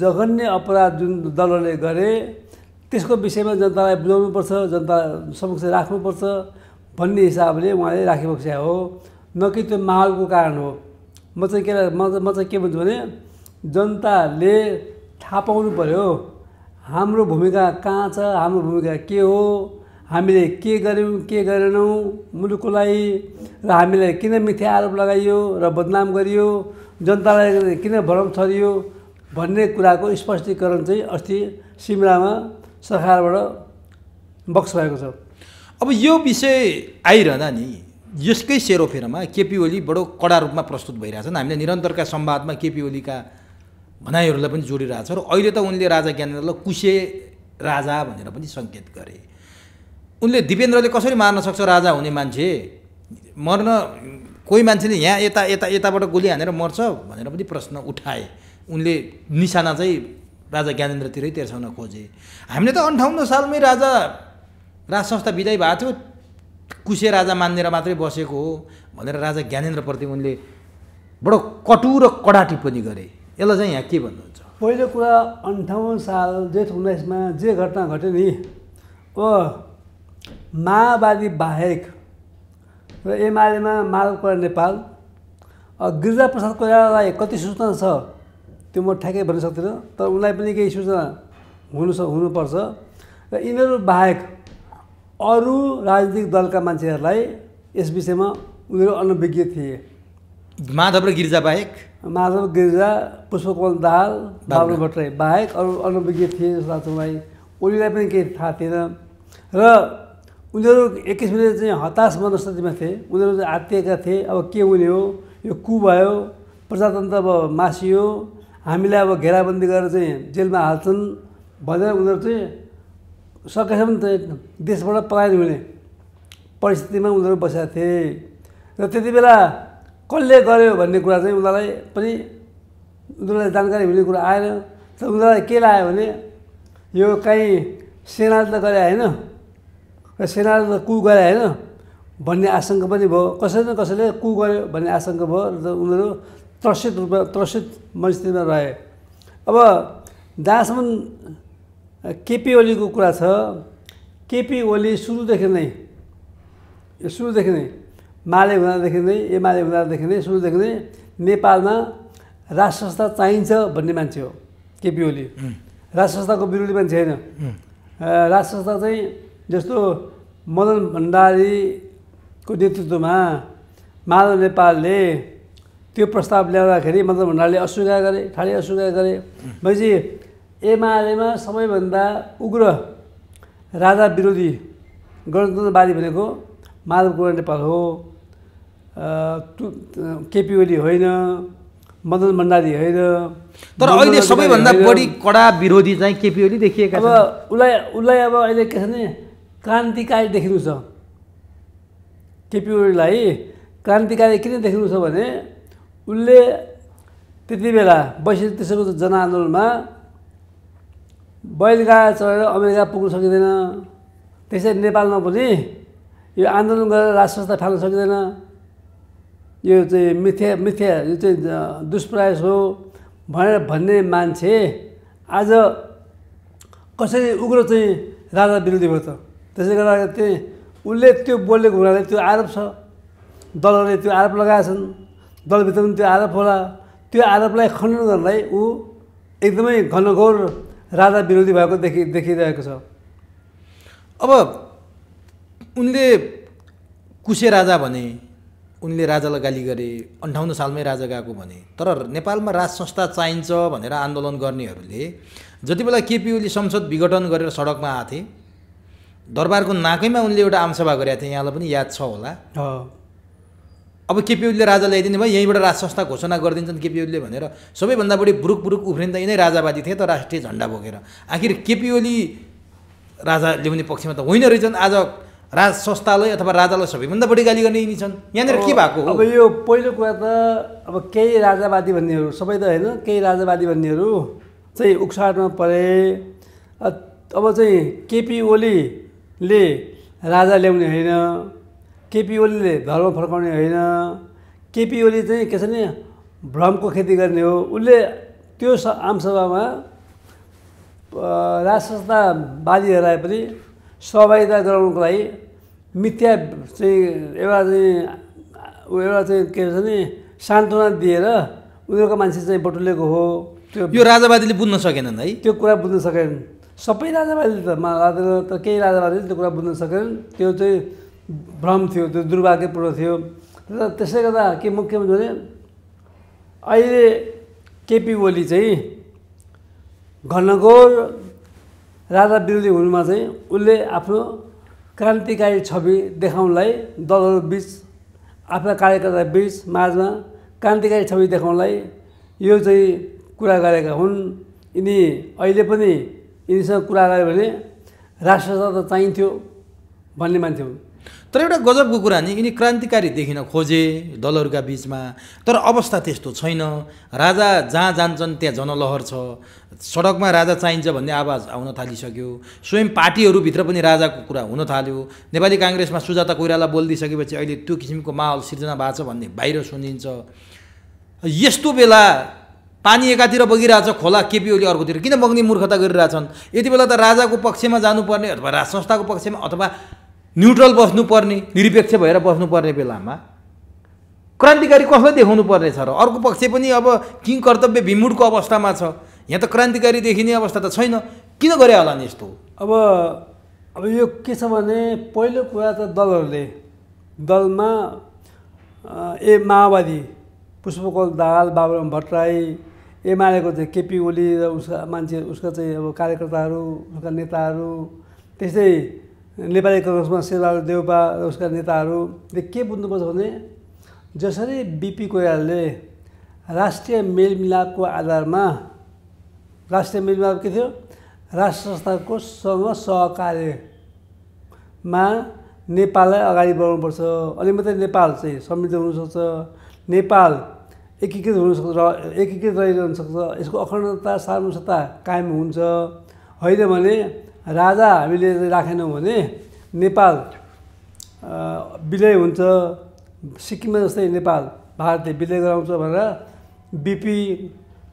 जघन्य अपराध जुन दलहरूले गरे त्यसको विषयमा जनतालाई बुझाउनुपर्छ जनता समक्ष राख्नुपर्छ भन्ने हिसाबले उहाँले राखेको छ हो न कि त्यो माहौलको कारण हो म चाहिँ के म चाहिँ के भन्छु भने जनताले थाहा पाउनु पऱ्यो हाम्रो भूमिका कहाँ छ हाम्रो भूमिका के हो हामीले के गऱ्यौँ के गरेनौँ मुलुकको लागि र हामीलाई किन मिथ्या आरोप लगाइयो र बदनाम गरियो जनतालाई किन भ्रम छरियो भन्ने कुराको स्पष्टीकरण चाहिँ अस्ति सिमरामा सरकारबाट बक्स भएको छ
अब यो विषय आइरहँदा नि यसकै सेरोफेरोमा केपी ओली बडो कडा रूपमा प्रस्तुत भइरहेछन् हामीले निरन्तरका संवादमा केपी ओलीका भनाइहरूलाई पनि जोडिरहेको छ र अहिले त उनले राजा ज्ञानेन्द्रलाई कुशे राजा भनेर पनि सङ्केत गरे उनले दिपेन्द्रले कसरी मार्न सक्छ राजा हुने मान्छे मर्न कोही मान्छेले यहाँ यता यता यताबाट गोली हानेर मर्छ भनेर पनि प्रश्न उठाए उनले निशाना चाहिँ राजा ज्ञानेन्द्रतिरै तेर्साउन खोजे हामीले त अन्ठाउन्न सालमै राजा राज संस्था विदाय भएको थियो कुशे राजा मानेर मात्रै बसेको हो भनेर राजा ज्ञानेन्द्रप्रति उनले बडो कटु र कडा टिप्पणी गरे यसलाई चाहिँ यहाँ के भन्नुहुन्छ
पहिलो कुरा अन्ठाउन्न साल जेठ उन्नाइसमा जे घटना घट्यो नि ओ माओवादी बाहेक र एमालेमा मालकोडा नेपाल प्रसाद कोइरालालाई कति सूचना छ त्यो म ठ्याक्कै भन्न सक्दिनँ तर उनलाई पनि केही सूचना हुनु हुनुपर्छ र यिनीहरू बाहेक अरू राजनीतिक दलका मान्छेहरूलाई यस विषयमा उनीहरू अनभिज्ञ थिए माधव र गिरिजा बाहेक माधव गिरिजा पुष्पकमल दाल बाबु भट्टराई बाहेक अरू अनुभज्ञ थिए जस्तो मलाई उनीलाई पनि केही थाहा थिएन र उनीहरू एक किसिमले चाहिँ हताश मनस्थितिमा थिए उनीहरू चाहिँ आत्तिएका थिए अब के हुने हो यो कु भयो प्रजातन्त्र अब मासियो हामीलाई अब घेराबन्दी गरेर चाहिँ जेलमा हाल्छन् भनेर उनीहरू चाहिँ सकेसम्म चाहिँ देशबाट पलायन हुने परिस्थितिमा उनीहरू बसेका थिए र त्यति बेला कसले गर्यो भन्ने कुरा चाहिँ उनीहरूलाई पनि उनीहरूलाई जानकारी हुने कुरा आएन त उनीहरूलाई के लाग्यो भने यो काहीँ सेनाले त गरे होइन र सेनाले त कु गरे होइन भन्ने आशङ्का पनि भयो कसैले कसैले कु गर्यो भन्ने आशङ्का भयो र उनीहरू त्रसित रूपमा त्रसित मनस्थितिमा रहे अब जहाँसम्म केपी ओलीको कुरा छ केपी ओली सुरुदेखि नै सुरुदेखि नै माले हुँदादेखि नै एमाले हुँदादेखि नै सुरुदेखि नै नेपालमा राष्ट्र संस्था चाहिन्छ भन्ने मान्छे हो केपी ओली राज संस्थाको विरोधी मान्छे होइन राज संस्था चाहिँ जस्तो मदन भण्डारीको नेतृत्वमा माधव नेपालले त्यो प्रस्ताव ल्याउँदाखेरि मदन भण्डारीले अस्वीकार गरे ठाडे अस्वीकार गरे भनेपछि एमालेमा सबैभन्दा उग्र राजा विरोधी गणतन्त्रवादी भनेको माधव कुमार नेपाल हो केपी ओली होइन मदन भण्डारी होइन तर अहिले सबैभन्दा बढी कडा विरोधी चाहिँ केपी ओली देखिएका अब उसलाई उसलाई अब अहिले के छ भने क्रान्तिकारी देख्नु छ केपी ओलीलाई क्रान्तिकारी किन देख्नु छ भने उसले त्यति बेला बैसठी त्यसको जनआन्दोलनमा बैलगा चढेर अमेरिका पुग्न सकिँदैन त्यसैले नेपालमा पनि यो आन्दोलन गरेर राजसंस्था फाल्न सकिँदैन यो चाहिँ मिथ्या मिथ्या यो चाहिँ दुष्प्रयास हो भनेर भन्ने मान्छे आज कसरी उग्र चाहिँ राजा विरोधी भयो त त्यसले गर्दा चाहिँ उसले त्यो बोलेको हुनाले त्यो आरोप छ दलहरूले त्यो आरोप लगाएछन् दलभित्र पनि त्यो आरोप होला त्यो आरोपलाई खण्डन गर्नलाई ऊ एकदमै घनघोर राजा विरोधी भएको देखि देखिरहेको छ अब
उनले कुशे राजा भने उनले राजालाई गाली गरे अन्ठाउन्न सालमै राजा गएको भने तर नेपालमा राज संस्था चाहिन्छ भनेर आन्दोलन गर्नेहरूले जति बेला केपी ओली संसद विघटन गरेर सडकमा आएको थिए दरबारको नाकैमा उनले एउटा आमसभा गरेका थिए यहाँलाई पनि याद छ होला अब केपी ओलीले राजा ल्याइदिने भयो यहीँबाट राज संस्था घोषणा गरिदिन्छन् केपी ओलीले भनेर सबैभन्दा बढी बुरुक बुरुक उफ्रिँदा यिनै राजावादी थिए त राष्ट्रिय झन्डा बोकेर आखिर केपी ओली राजा ल्याउने पक्षमा त होइन रहेछन् आज राज संस्थालाई अथवा राजालाई सबैभन्दा बढी गाली गर्ने यिनी छन् यहाँनिर के भएको हो अब
यो पहिलो कुरा त अब केही राजावादी भन्नेहरू सबै त होइन केही राजावादी भन्नेहरू चाहिँ उक्साटमा परे अब चाहिँ केपी ओलीले राजा ल्याउने होइन केपी ओलीले धर्म फर्काउने होइन केपी ओली चाहिँ के छ नि भ्रमको खेती गर्ने हो उसले त्यो आमसभामा राज संस्थावादी हराए पनि सहभागिता गराउनुको लागि मिथ्या चाहिँ एउटा चाहिँ एउटा चाहिँ के भन्छ नि सान्त्वना दिएर उनीहरूको मान्छे चाहिँ बटुलेको हो त्यो यो राजावादीले बुझ्न सकेनन् है त्यो कुरा बुझ्न सकेनन् सबै राजावादीले त राजा त केही राजावादीले त्यो कुरा बुझ्न सकेनन् त्यो चाहिँ भ्रम थियो त्यो दुर्भाग्यपूर्ण थियो र त्यसले गर्दा के मुख्य भने अहिले केपी ओली चाहिँ घनघोर राजा विरोधी हुनुमा चाहिँ उसले आफ्नो क्रान्तिकारी छवि देखाउनलाई दलहरूबिच आफ्ना कार्यकर्ता बिच माझमा क्रान्तिकारी छवि देखाउनलाई यो चाहिँ कुरा गरेका हुन् यिनी अहिले पनि यिनीसँग कुरा गऱ्यो भने राष्ट्रता त चाहिन्थ्यो भन्ने मान्छे हुन्
तर एउटा गजबको कुरा नि यिनी क्रान्तिकारी देखिन खोजे दलहरूका बिचमा तर अवस्था त्यस्तो छैन राजा जहाँ जान्छन् त्यहाँ जनलहर छ सडकमा राजा चाहिन्छ भन्ने आवाज आउन थालिसक्यो स्वयं पार्टीहरूभित्र पनि राजाको कुरा हुन थाल्यो नेपाली काङ्ग्रेसमा सुजाता कोइराला बोलिदिइसकेपछि अहिले त्यो किसिमको माहौल सिर्जना भएको छ भन्ने बाहिर सुनिन्छ यस्तो बेला पानी एकातिर बगिरहेछ खोला केपी ओली अर्कोतिर किन बग्ने मूर्खता गरिरहेछन् यति बेला त राजाको पक्षमा जानुपर्ने अथवा राज संस्थाको पक्षमा अथवा न्युट्रल बस्नुपर्ने निरपेक्ष भएर बस्नुपर्ने बेलामा क्रान्तिकारी कसलाई देखाउनु पर्ने छ र अर्को पक्ष पनि अब किङ कर्तव्य विमुडको अवस्थामा छ यहाँ त क्रान्तिकारी
देखिने अवस्था त छैन किन गरे होला नि यस्तो अब अब यो के छ भने पहिलो कुरा त दलहरूले दलमा ए माओवादी पुष्पकल दाहाल बाबुराम भट्टराई एमालेको चाहिँ केपी ओली र उसका मान्छे उसका चाहिँ अब कार्यकर्ताहरू उसका नेताहरू त्यस्तै नेपाली कङ्ग्रेसमा शेरबहादुर देउपा र उसका नेताहरूले के बुझ्नुपर्छ भने जसरी बिपी कोइरालाले राष्ट्रिय मेलमिलापको आधारमा राष्ट्रिय मिलमा के थियो राष्ट्र संस्थाको सँग सहकार्यमा नेपाललाई अगाडि बढाउनुपर्छ अनि मात्रै नेपाल चाहिँ समृद्ध हुनसक्छ नेपाल एकीकृत हुनसक्छ र एकीकृत सक्छ यसको अखण्डता सार्वसत्ता कायम हुन्छ होइन भने राजा हामीले राखेनौँ भने नेपाल विलय हुन्छ सिक्किममा जस्तै नेपाल भारतले विलय गराउँछ भनेर बिपी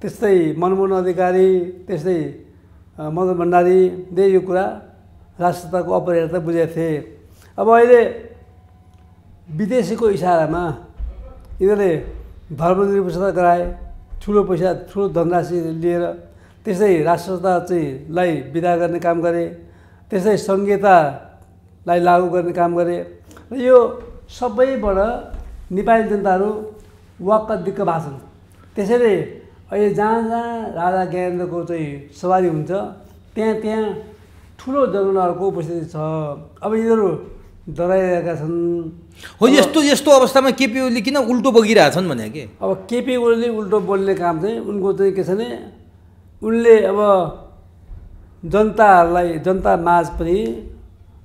त्यस्तै मनमोहन अधिकारी त्यस्तै मदन भण्डारीले यो कुरा राष्ट्रताको अपरिहार्यता बुझेका थिए अब अहिले विदेशीको इसारामा यिनीहरूले धर्मनिरपेक्षता गराए ठुलो पैसा ठुलो धनराशि लिएर त्यस्तै राष्ट्रता चाहिँ लाई विदा गर्ने काम गरे त्यस्तै सङ्घीयतालाई लागू गर्ने काम गरे र यो सबैबाट नेपाली जनताहरू वाक्क दिक्क भएको छन् त्यसैले अहिले जहाँ जहाँ राजा ज्ञानेन्द्रको चाहिँ सवारी हुन्छ त्यहाँ त्यहाँ ठुलो जगनहरूको उपस्थिति छ अब यिनीहरू डराइरहेका छन् हो यस्तो यस्तो अवस्थामा केपी ओली किन उल्टो बगिरहेछन् भने के अब केपी ओलीले उल्टो बोल्ने काम चाहिँ उनको चाहिँ के छ भने उनले अब जनताहरूलाई जनता माझ पनि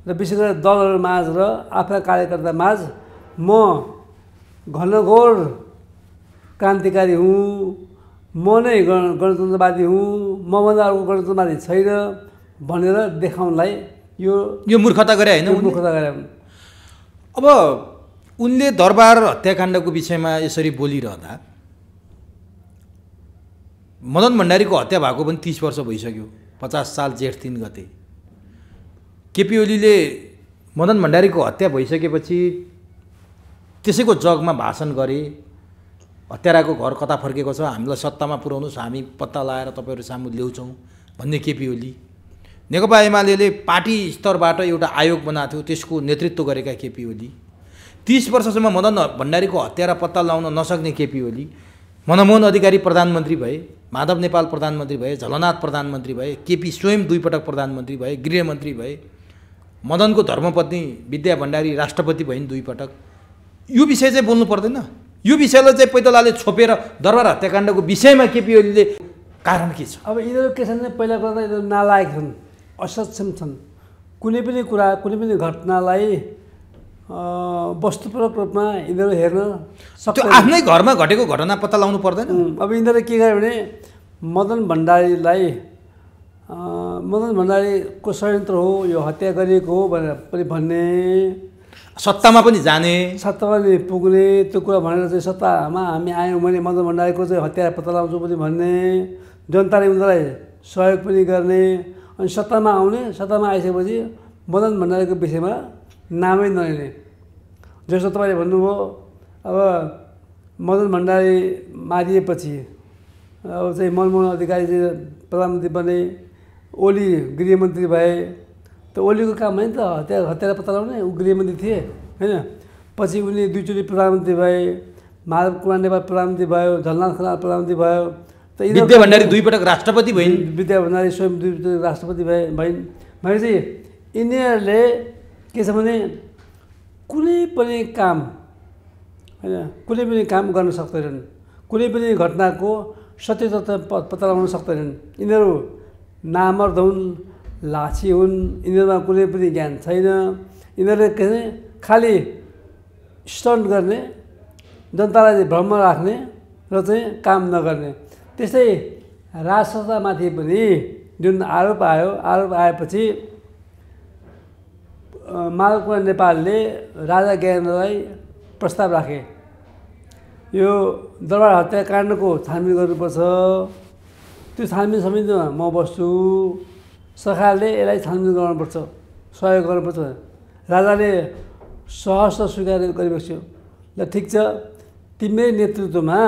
र विशेष गरेर दलहरू माझ र आफ्ना कार्यकर्ता माझ म घनघोर क्रान्तिकारी हुँ म नै गण गणतन्त्रवादी हुँ मभन्दा अर्को गणतन्त्रवादी छैन भनेर देखाउनलाई यो यो मूर्खता गरे होइन मूर्खता गरे
अब उनले दरबार हत्याकाण्डको विषयमा यसरी बोलिरहँदा मदन भण्डारीको हत्या भएको पनि तिस वर्ष भइसक्यो पचास साल जेठ तिन गते केपी ओलीले मदन भण्डारीको हत्या भइसकेपछि त्यसैको जगमा भाषण गरे हत्याराको घर कता फर्केको छ हामीलाई सत्तामा पुर्याउनुहोस् हामी पत्ता लगाएर तपाईँहरू सामु ल्याउँछौँ भन्ने केपी ओली नेकपा एमाले पार्टी स्तरबाट एउटा आयोग बनाएको थियो त्यसको नेतृत्व गरेका केपी ओली तिस वर्षसम्म मदन भण्डारीको हत्यारा पत्ता लगाउन नसक्ने केपी ओली मनमोहन अधिकारी प्रधानमन्त्री भए माधव नेपाल प्रधानमन्त्री भए झलनाथ प्रधानमन्त्री भए केपी स्वयं दुईपटक प्रधानमन्त्री भए गृहमन्त्री भए मदनको धर्मपत्नी विद्या भण्डारी राष्ट्रपति भइन् दुईपटक यो विषय चाहिँ बोल्नु पर्दैन यो विषयलाई चाहिँ पैतालाले छोपेर दरबार हत्याकाण्डको विषयमा केपी ओलीले कारण के छ
अब यिनीहरू के छन् पहिला त यिनीहरू नालायक छन् असक्षम छन् कुनै पनि कुरा कुनै पनि घटनालाई वस्तुपूर्वक रूपमा यिनीहरू हेर्न सक्छ आफ्नै घरमा घटेको घटना पत्ता लाउनु पर्दैन अब यिनीहरूले के गर्यो भने मदन भण्डारीलाई मदन भण्डारीको षड्यन्त्र हो यो हत्या गरिएको हो भनेर पनि भन्ने सत्तामा पनि जाने सत्तामा पनि पुग्ने त्यो कुरा भनेर चाहिँ सत्तामा हामी आयौँ मैले मदन भण्डारीको चाहिँ हतियार पत्ता लगाउँछु पनि भन्ने जनताले उनीहरूलाई सहयोग पनि गर्ने अनि सत्तामा आउने सत्तामा आइसकेपछि मदन भण्डारीको विषयमा नामै नलिने जस्तो तपाईँले भन्नुभयो अब मदन भण्डारी मारिएपछि अब चाहिँ मनमोहन अधिकारी प्रधानमन्त्री बने ओली गृहमन्त्री भए त्यो ओलीको काम होइन त हत्या हत्यालाई पत्ता लगाउने ऊ गृहमन्त्री थिए होइन पछि उनी दुईचोटि प्रधानमन्त्री भए माधव कुमार नेपाल प्रधानमन्त्री भयो झलनाथ खनाल प्रधानमन्त्री भयो त विद्या भण्डारी दुईपटक राष्ट्रपति भइन् विद्या भण्डारी स्वयं दुईपटक राष्ट्रपति भए भइन् भनेपछि यिनीहरूले के छ भने कुनै पनि काम होइन कुनै पनि काम गर्न सक्दैनन् कुनै पनि घटनाको सत्य तथ्य पत्ता लगाउन सक्दैनन् यिनीहरू नामर्द हुन् लाछी हुन् यिनीहरूमा कुनै पनि ज्ञान छैन यिनीहरूले के अरे खालि स्टन्ट गर्ने जनतालाई भ्रम राख्ने र चाहिँ काम नगर्ने त्यस्तै राजसत्तामाथि पनि जुन आरोप आयो आरोप आएपछि मालकुमार नेपालले राजा ज्ञानलाई प्रस्ताव राखे यो दरबार हत्याकाण्डको छानबिन गर्नुपर्छ त्यो छानबिन समितिमा म बस्छु सरकारले यसलाई छानबिन गर्नुपर्छ सहयोग गर्नुपर्छ राजाले सहस्त्र स्वीकार गरिरहेको थियो ल ठिक छ तिम्रै नेतृत्वमा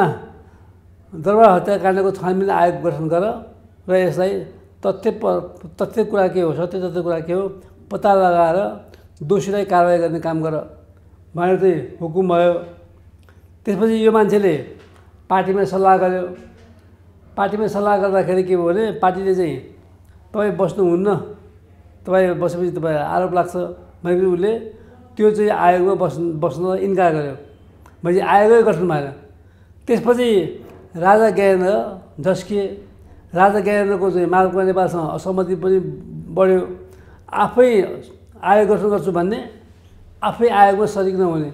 दरबार हत्याकाण्डको छानबिन आयोग गठन गर र यसलाई तथ्य तथ्य कुरा के हो सत्य तथ्य कुरा के हो पत्ता लगाएर दोषीलाई कारवाही गर्ने काम गर भनेर चाहिँ हुकुम भयो त्यसपछि यो मान्छेले पार्टीमा सल्लाह गर्यो पार्टीमा सल्लाह गर्दाखेरि के भयो भने पार्टीले चाहिँ तपाईँ बस्नुहुन्न तपाईँ बसेपछि तपाईँ आरोप लाग्छ भनेपछि उसले त्यो चाहिँ आयोगमा बस्नु बस्न इन्कार गर्यो भनेपछि आयोगै गठन भएन त्यसपछि राजा ज्ञानेन्द्र झस्किए राजा ज्ञानेन्द्रको चाहिँ मालकुमा नेपालसँग असहमति पनि बढ्यो आफै आयोग गठन गर्छु भन्ने आफै आयोगमा सरिक नहुने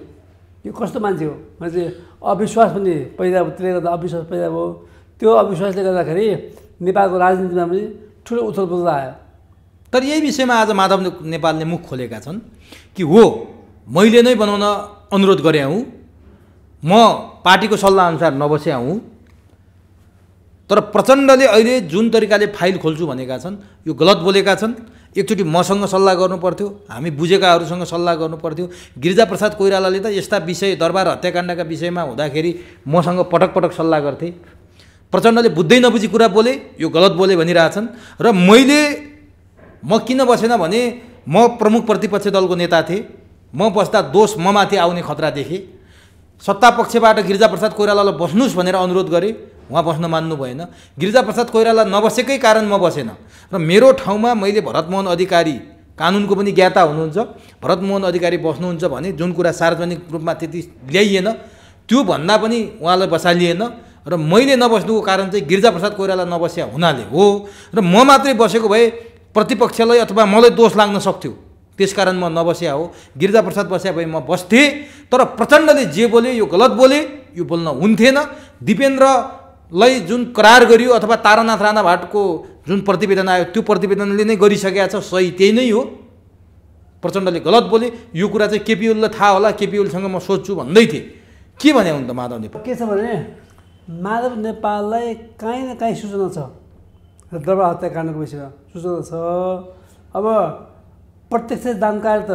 यो कस्तो मान्छे हो मैले चाहिँ अविश्वास पनि पैदा त्यसले गर्दा अविश्वास पैदा भयो त्यो अविश्वासले गर्दाखेरि नेपालको राजनीतिमा पनि ठुलो उथलपुथल आयो
तर यही विषयमा आज माधव नेपालले मुख खोलेका छन् कि हो मैले नै बनाउन अनुरोध गरे हुँ म पार्टीको सल्लाहअनुसार नबसे हुँ तर प्रचण्डले अहिले जुन तरिकाले फाइल खोल्छु भनेका छन् यो गलत बोलेका छन् एकचोटि मसँग सल्लाह गर्नु पर्थ्यो हामी बुझेकाहरूसँग सल्लाह गर्नु पर्थ्यो गिरिजाप्रसाद कोइरालाले त यस्ता विषय दरबार हत्याकाण्डका विषयमा हुँदाखेरि मसँग पटक पटक सल्लाह गर्थे प्रचण्डले बुझ्दै नबुझी कुरा बोले यो गलत बोले भनिरहेछन् र मैले म किन बसेन भने म प्रमुख प्रतिपक्ष दलको नेता थिएँ म बस्दा दोष ममाथि आउने खतरा देखेँ सत्ता पक्षबाट गिरिजाप्रसाद कोइरालालाई बस्नुहोस् भनेर अनुरोध गरेँ उहाँ बस्न मान्नु भएन गिरिजाप्रसाद कोइराला नबसेकै कारण म बसेन र मेरो ठाउँमा मैले भरतमोहन अधिकारी कानुनको पनि ज्ञाता हुनुहुन्छ भरतमोहन अधिकारी बस्नुहुन्छ भने जुन कुरा सार्वजनिक रूपमा त्यति ल्याइएन त्योभन्दा पनि उहाँलाई बसालिएन र मैले नबस्नुको कारण चाहिँ गिरिजाप्रसाद कोइराला नबस्या हुनाले हो र म मात्रै बसेको भए प्रतिपक्षलाई अथवा मलाई दोष लाग्न सक्थ्यो त्यस कारण म नबस्या हो गिरिजाप्रसाद बस्या भए म बस्थेँ तर प्रचण्डले जे बोले यो गलत बोले यो बोल्न हुन्थेन दिपेन्द्रलाई जुन करार गरियो अथवा तारानाथ राणा भाटको जुन प्रतिवेदन आयो त्यो प्रतिवेदनले नै गरिसकेका छ सही त्यही नै हो प्रचण्डले गलत बोले यो कुरा चाहिँ केपिओललाई थाहा होला केपिओलसँग म सोध्छु भन्दै थिएँ के भने हुन् त माधवले
के छ भने माधव नेपाललाई काहीँ न काहीँ सूचना छ दरबार हत्याकाण्डको विषयमा सूचना छ अब प्रत्यक्ष जानकार त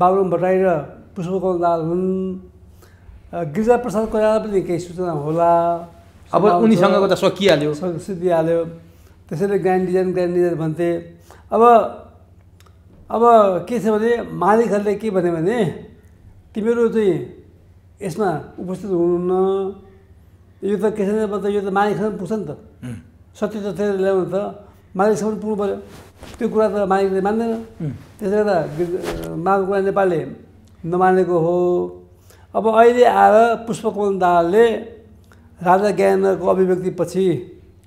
बाबुराम भट्टराई र पुष्पकमल दाल हुन् गिरिजा प्रसाद कोइराला पनि केही सूचना होला
अब उनीसँगको
त सकिहाल्यो सिद्धिहाल्यो त्यसैले ग्रान्ड डिजाइन ग्रान्ड डिजाइन भन्थे अब अब के छ भने मालिकहरूले के भन्यो भने तिमीहरू चाहिँ यसमा उपस्थित हुनुहुन्न यो त छ त यो त मालिकसम्म पुग्छ नि त सत्य तथ्य ल्याउनु त मालिकसम्म पुग्नु पऱ्यो त्यो कुरा त मालिकले मान्दैन त्यसले गर्दा माघ कुरा नेपालले नमानेको हो अब अहिले आएर पुष्पकमल दाहालले राजा ज्ञानेन्द्रको अभिव्यक्तिपछि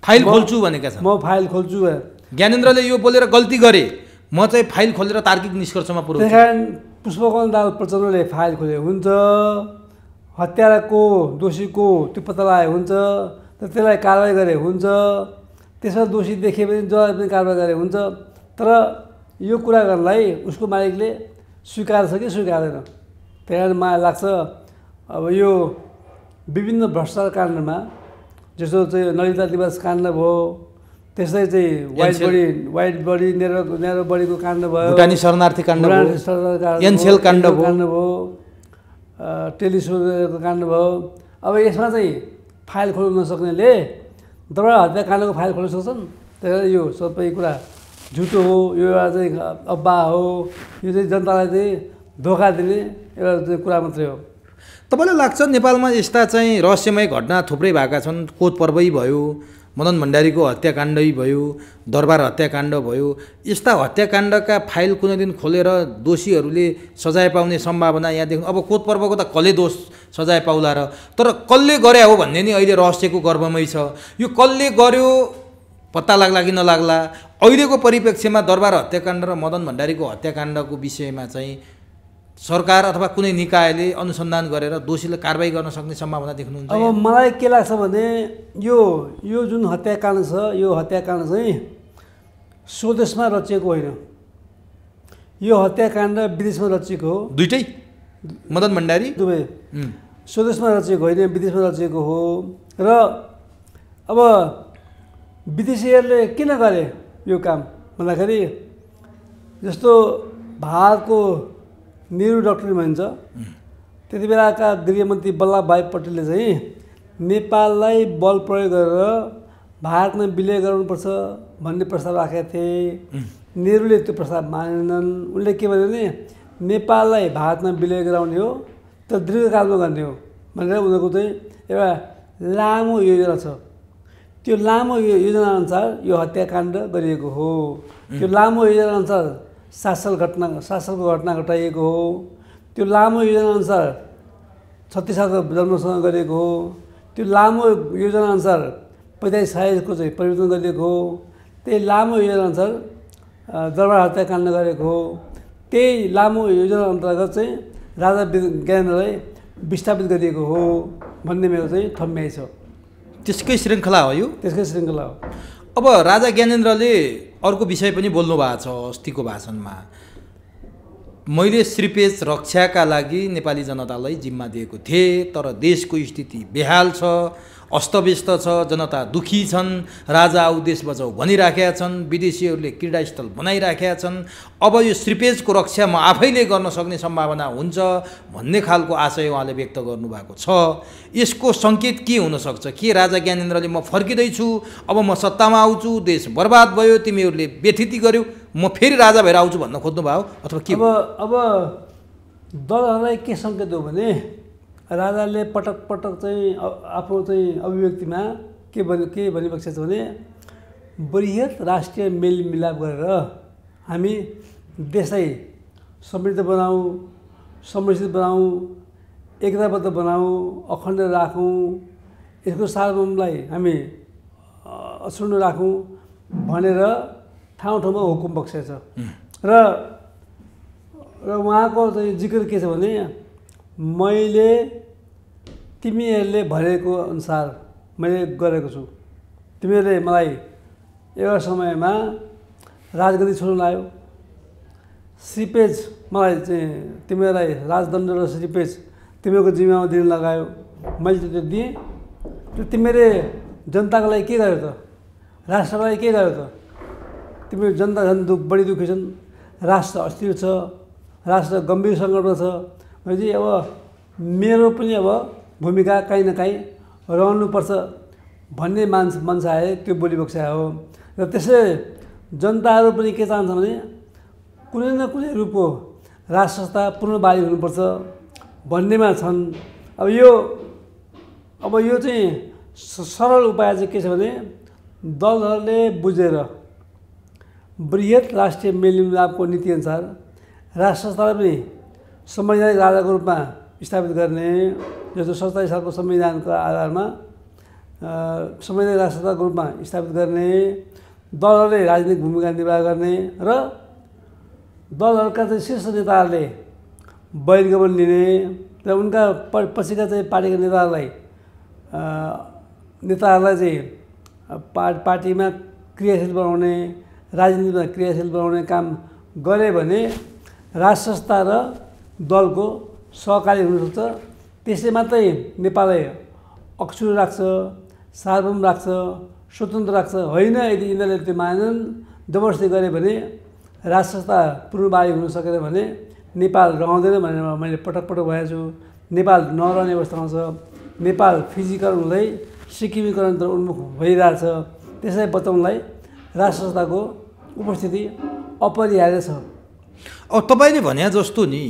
फाइल खोल्छु भनेका छन् म फाइल खोल्छु
ज्ञानेन्द्रले यो बोलेर गल्ती गरे म चाहिँ फाइल खोलेर तार्किक निष्कर्षमा पुऱ्याउँछु त्यस कारण
पुष्पकमल दाहाल प्रचण्डले फाइल खोले हुन्छ हत्याराको दोषीको त्यो पत्ता लगाए हुन्छ तर त्यसलाई कारवाही गरे हुन्छ त्यसमा दोषी देखे पनि जसलाई पनि कारवाही गरे हुन्छ तर यो कुरा गर्नलाई उसको मालिकले स्वीकार्छ कि स्वीकार्दैन त्यही कारण मलाई लाग्छ अब यो विभिन्न भ्रष्टाचार काण्डमा जस्तो चाहिँ नलिता दिवस काण्ड भयो त्यस्तै चाहिँ white body white body narrow narrow बडीको काण्ड भयो शरणार्थी काण्ड शरणार्थी काण्ड भयो टेलिसोको काण्ड भयो अब यसमा चाहिँ फाइल खोल्नु नसक्नेले दरबार काण्डको फाइल खोल्न सक्छन् त्यही यो सबै कुरा झुटो हो यो एउटा चाहिँ अब्बा हो यो चाहिँ जनतालाई चाहिँ धोका दिने एउटा कुरा मात्रै हो
तपाईँलाई लाग्छ नेपालमा यस्ता चाहिँ रहस्यमय घटना थुप्रै भएका छन् पर्वै भयो मदन भण्डारीको हत्याकाण्डै भयो दरबार हत्याकाण्ड भयो यस्ता हत्याकाण्डका फाइल कुनै दिन खोलेर दोषीहरूले सजाय पाउने सम्भावना यहाँ देख्नु अब पर्वको त कसले दोष सजाय पाउला र तर कसले गरे हो भन्ने नि अहिले रहस्यको गर्वमै छ यो कसले गर्यो पत्ता लाग्ला कि नलाग्ला अहिलेको परिप्रेक्ष्यमा दरबार हत्याकाण्ड र मदन भण्डारीको हत्याकाण्डको विषयमा चाहिँ सरकार अथवा कुनै निकायले अनुसन्धान गरेर दोषीलाई कारवाही गर्न सक्ने सम्भावना देख्नुहुन्छ अब
मलाई के लाग्छ भने यो यो जुन हत्याकाण्ड छ यो हत्याकाण्ड चाहिँ स्वदेशमा रचिएको होइन यो हत्याकाण्ड विदेशमा रचिएको हो दुइटै मदन भण्डारी दुवै स्वदेशमा रचिएको होइन विदेशमा रचिएको हो र अब विदेशीहरूले किन गरे यो काम भन्दाखेरि जस्तो भारतको नेहरू डक्टर भनिन्छ त्यति बेलाका गृहमन्त्री भाइ पटेलले चाहिँ नेपाललाई बल प्रयोग गरेर भारतमा विलय गराउनुपर्छ भन्ने प्रस्ताव राखेका थिए नेहरूले त्यो प्रस्ताव मानेनन् उनले के भन्यो भने नेपाललाई भारतमा विलय गराउने हो तर दीर्घकालमा गर्ने हो भनेर उनीहरूको चाहिँ एउटा लामो योजना छ त्यो लामो यो योजनाअनुसार यो हत्याकाण्ड गरिएको हो त्यो लामो योजनाअनुसार शासन घटना शासनको घटना घटाइएको हो त्यो लामो योजनाअनुसार छत्तिस सालको जन्मसँग गरिएको हो त्यो लामो योजनाअनुसार पैँतालिस साइजको चाहिँ परिवर्तन गरिएको हो त्यही लामो योजनाअनुसार दरबार हत्याकाण्ड गरेको हो त्यही लामो योजना अन्तर्गत चाहिँ राजा ज्ञानेन्द्रलाई विस्थापित गरिएको हो भन्ने मेरो चाहिँ ठम्ब्याइ छ त्यसकै श्रृङ्खला हो यो त्यसकै श्रृङ्खला हो अब राजा ज्ञानेन्द्रले
अर्को विषय पनि बोल्नु भएको छ अस्तिको भाषणमा मैले श्रीपेज रक्षाका लागि नेपाली जनतालाई जिम्मा दिएको थिएँ तर देशको स्थिति बेहाल छ अस्तव्यस्त छ जनता दुखी छन् राजा औ देश बचाऊ भनिराखेका छन् विदेशीहरूले क्रीडास्थल बनाइराखेका छन् अब यो श्रीपेजको रक्षा म आफैले गर्न सक्ने सम्भावना हुन्छ भन्ने खालको आशय उहाँले व्यक्त गर्नुभएको छ यसको सङ्केत के हुनसक्छ के राजा ज्ञानेन्द्रले म फर्किँदैछु अब म सत्तामा आउँछु देश बर्बाद भयो
तिमीहरूले व्यथिति गर्यो म फेरि राजा भएर आउँछु भन्न खोज्नुभयो अथवा के अब अब दलहरूलाई के सङ्केत हो भने राजाले पटक पटक चाहिँ आफ्नो चाहिँ अभिव्यक्तिमा के भने के भनिरहेको छ भने वृहत राष्ट्रिय मेलमिलाप गरेर हामी देशलाई समृद्ध बनाऊ समृद्ध बनाऊ एकताबद्ध बनाऊ अखण्ड राखौँ यसको सार्वभौमलाई हामी अछुन्न राखौँ भनेर ठाउँ ठाउँमा हुकुम बक्सेछ र र उहाँको चाहिँ जिक्र के छ भने मैले तिमीहरूले भनेको अनुसार मैले गरेको छु तिमीहरूले मलाई एउटा समयमा राजगद्दी छोड्नु लायो सिपेज मलाई चाहिँ तिमीहरूलाई राजदण्ड र सिपेज तिमीहरूको जिम्मेवारी दिन लगायो मैले त्यो दिएँ त्यो तिमीहरूले जनताको लागि के गर्यो त राष्ट्रको लागि के गर्यो त तिमीहरू जनता झन् दुख बढी दुखी छन् राष्ट्र अस्थिर छ राष्ट्र गम्भीर सङ्कटमा छ भनेपछि अब मेरो पनि अब भूमिका काहीँ न काहीँ रहनुपर्छ भन्ने मान्छ आए त्यो बोली बक्सा हो र त्यसै जनताहरू पनि के चाहन्छ भने कुनै न कुनै रूपको राज संस्था पूर्णवादी हुनुपर्छ भन्नेमा छन् अब यो अब यो चाहिँ सरल उपाय चाहिँ के छ भने दलहरूले बुझेर वृहत राष्ट्रिय मेलमिलापको नीतिअनुसार राज संस्थालाई पनि संवैधानिक राजाको रूपमा स्थापित गर्ने जस्तो सत्ताइस सालको संविधानको आधारमा संवैधानिक राजसत्ताको रूपमा स्थापित गर्ने दलहरूले राजनीतिक भूमिका निर्वाह गर्ने र दलहरूका चाहिँ शीर्ष नेताहरूले बहिर्गमन लिने र उनका पछिका चाहिँ पार्टीका नेताहरूलाई नेताहरूलाई चाहिँ पा पार्टीमा क्रियाशील बनाउने राजनीतिमा क्रियाशील बनाउने काम गरे भने राजसंस्था र दलको सहकारी हुनसक्छ त्यसले मात्रै नेपाललाई अक्षुर राख्छ सार्वम राख्छ स्वतन्त्र राख्छ होइन यदि यिनीहरूले त्यो मानेनन् जबरजस्ती गऱ्यो भने राष्ट्रता पूर्णबारी हुन सकेन भने नेपाल रहँदैन भनेर मैले पटक पटक भएको छु नेपाल नरहने अवस्था आउँछ नेपाल फिजिकल हुँदै सिक्किमीकरण उन्मुख भइरहेछ त्यसलाई बचाउनलाई राष्ट्रताको उपस्थिति अपरिहार्य छ
अब तपाईँले भने जस्तो नि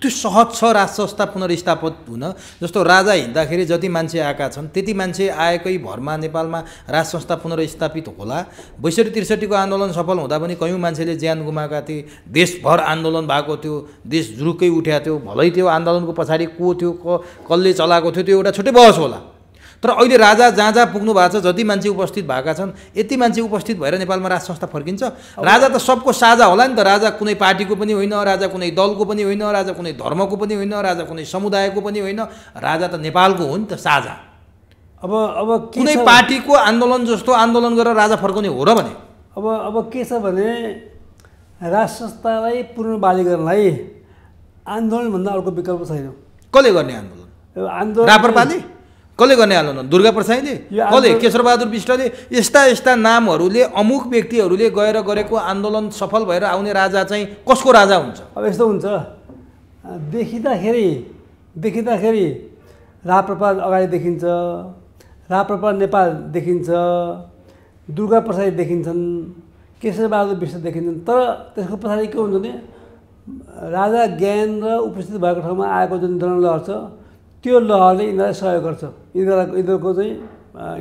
त्यो सहज छ राष्ट्र संस्था पुनर्स्थापित हुन जस्तो राजा हिँड्दाखेरि जति मान्छे आएका छन् त्यति मान्छे आएकै भरमा नेपालमा राष्ट्र संस्था पुनर्स्थापित होला बैसठी त्रिसठीको आन्दोलन सफल हुँदा पनि कयौँ मान्छेले ज्यान गुमाएका थिए देशभर आन्दोलन भएको थियो देश जुरुकै उठ्याएको थियो भलै त्यो आन्दोलनको पछाडि को थियो क कसले चलाएको थियो त्यो एउटा छुट्टै बहस होला तर अहिले राजा जहाँ जहाँ पुग्नु भएको छ जति मान्छे उपस्थित भएका छन् यति मान्छे उपस्थित भएर नेपालमा राज संस्था फर्किन्छ राजा त सबको साझा होला नि त राजा कुनै पार्टीको पनि होइन राजा कुनै दलको पनि होइन राजा कुनै धर्मको पनि होइन राजा कुनै समुदायको पनि होइन राजा त नेपालको हो नि त साझा अब अब कुनै पार्टीको आन्दोलन जस्तो आन्दोलन गरेर राजा फर्काउने हो र भने
अब अब के छ भने राज संस्थालाई पुनर्वाली गर्नलाई आन्दोलनभन्दा अर्को विकल्प छैन कसले गर्ने आन्दोलन आन्दोलन रापरपाले कसले
गर्ने आन्दोलन दुर्गा प्रसाईले कसले केशरबहादुर विष्टले यस्ता यस्ता नामहरूले अमुक व्यक्तिहरूले गएर गरेको आन्दोलन सफल भएर आउने राजा चाहिँ कसको राजा हुन्छ अब
यस्तो हुन्छ देखिँदाखेरि देखिँदाखेरि राप्रपा अगाडि देखिन्छ राप्रपा नेपाल देखिन्छ दुर्गा प्रसाई देखिन्छन् केशरबहादुर विष्ट देखिन्छन् तर त्यसको पछाडि के हुन्छ भने राजा ज्ञान र उपस्थित भएको ठाउँमा आएको जुन जनलहर छ त्यो लहरले यिनीहरूलाई सहयोग गर्छ यिनीहरूलाई यिनीहरूको चाहिँ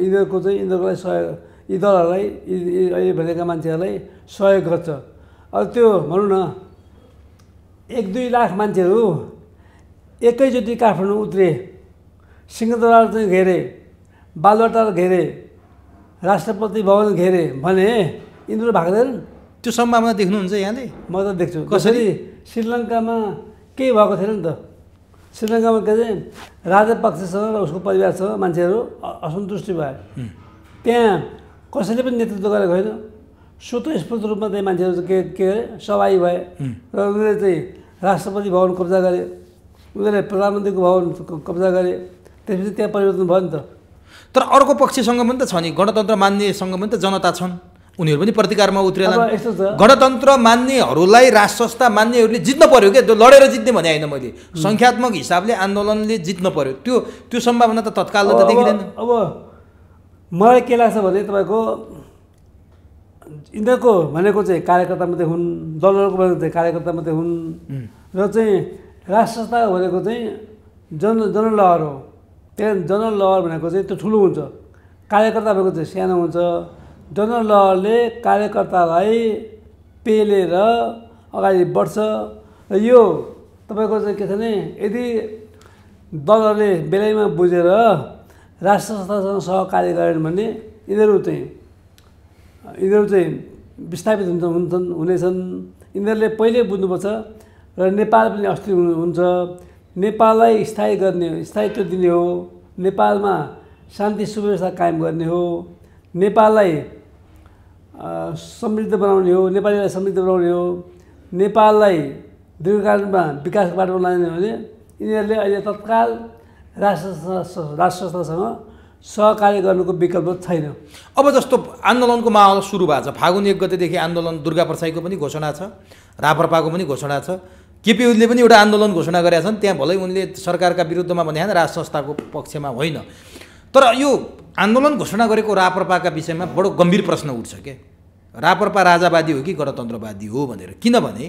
यिनीहरूको चाहिँ यिनीहरूलाई सहयोग दलहरूलाई अहिले भनेका मान्छेहरूलाई सहयोग गर्छ अब त्यो भनौँ न एक दुई लाख मान्छेहरू एकैचोटि काठमाडौँ उत्रे सिंहदरबार चाहिँ घेरे बालुवाटार घेरे राष्ट्रपति भवन घेरे भने यिनीहरू भाग्दैन त्यो सम्भावना देख्नुहुन्छ यहाँले म त देख्छु कसरी श्रीलङ्कामा केही भएको थिएन नि त श्रीलङ्कामा के अरे राजापक्षसँग र उसको परिवारसँग मान्छेहरू असन्तुष्टि भए त्यहाँ कसैले पनि नेतृत्व गरेको होइन स्वतस्फूर्त रूपमा त्यही मान्छेहरू के के अरे सवाई भए र उनीहरूले चाहिँ राष्ट्रपति भवन कब्जा गरे उनीहरूले प्रधानमन्त्रीको भवन कब्जा गरे त्यसपछि त्यहाँ परिवर्तन भयो नि त
तर अर्को पक्षसँग पनि त छ नि गणतन्त्र मान्नेसँग पनि त जनता छन् उनीहरू पनि प्रतिकारमा उत्रिएन गणतन्त्र मान्नेहरूलाई राष्ट्र संस्था मान्नेहरूले जित्न पर्यो क्या त्यो लडेर जित्ने भने होइन मैले सङ्ख्यात्मक हिसाबले आन्दोलनले जित्न पर्यो त्यो त्यो सम्भावना त तत्काल त देखिँदैन
अब मलाई के लाग्छ भने तपाईँको यिनीहरूको भनेको चाहिँ कार्यकर्ता मात्रै हुन् दलहरूको भनेको चाहिँ कार्यकर्ता मात्रै हुन् र चाहिँ राष्ट्र संस्था भनेको चाहिँ जन लहर हो त्यहाँ जनरल लहर भनेको चाहिँ त्यो ठुलो हुन्छ कार्यकर्ता भनेको चाहिँ सानो हुन्छ जनरलले कार्यकर्तालाई पेलेर अगाडि बढ्छ र यो तपाईँको चाहिँ के छ भने यदि दलहरूले बेलैमा बुझेर राष्ट्र संस्थासँग सहकार्य गरेन भने यिनीहरू चाहिँ यिनीहरू चाहिँ विस्थापित हुन्छ हुन्छन् हुनेछन् यिनीहरूले पहिले बुझ्नुपर्छ र नेपाल पनि अस्थिर हुन्छ नेपाललाई स्थायी गर्ने हो स्थायित्व दिने हो नेपालमा शान्ति सुव्यवस्था कायम गर्ने हो नेपाललाई समृद्ध बनाउने हो नेपालीलाई समृद्ध बनाउने हो नेपाललाई दीर्घकालीनमा विकासको बाटोमा लाने भने यिनीहरूले अहिले तत्काल राष्ट्र राष्ट्र राष्ट्रसँग सहकार्य गर्नुको विकल्प छैन अब जस्तो आन्दोलनको माहौल सुरु भएको छ फागुन
एक गतेदेखि आन्दोलन दुर्गा प्रसाईको पनि घोषणा छ रापरपाको पनि घोषणा छ केपी ओलीले पनि एउटा आन्दोलन घोषणा गरेका छन् त्यहाँ भलै उनले सरकारका विरुद्धमा भने राष्ट्र संस्थाको पक्षमा होइन तर यो आन्दोलन घोषणा गरेको राप्रपाका विषयमा बडो गम्भीर प्रश्न उठ्छ के राप्रपा राजावादी हो कि गणतन्त्रवादी हो भनेर किनभने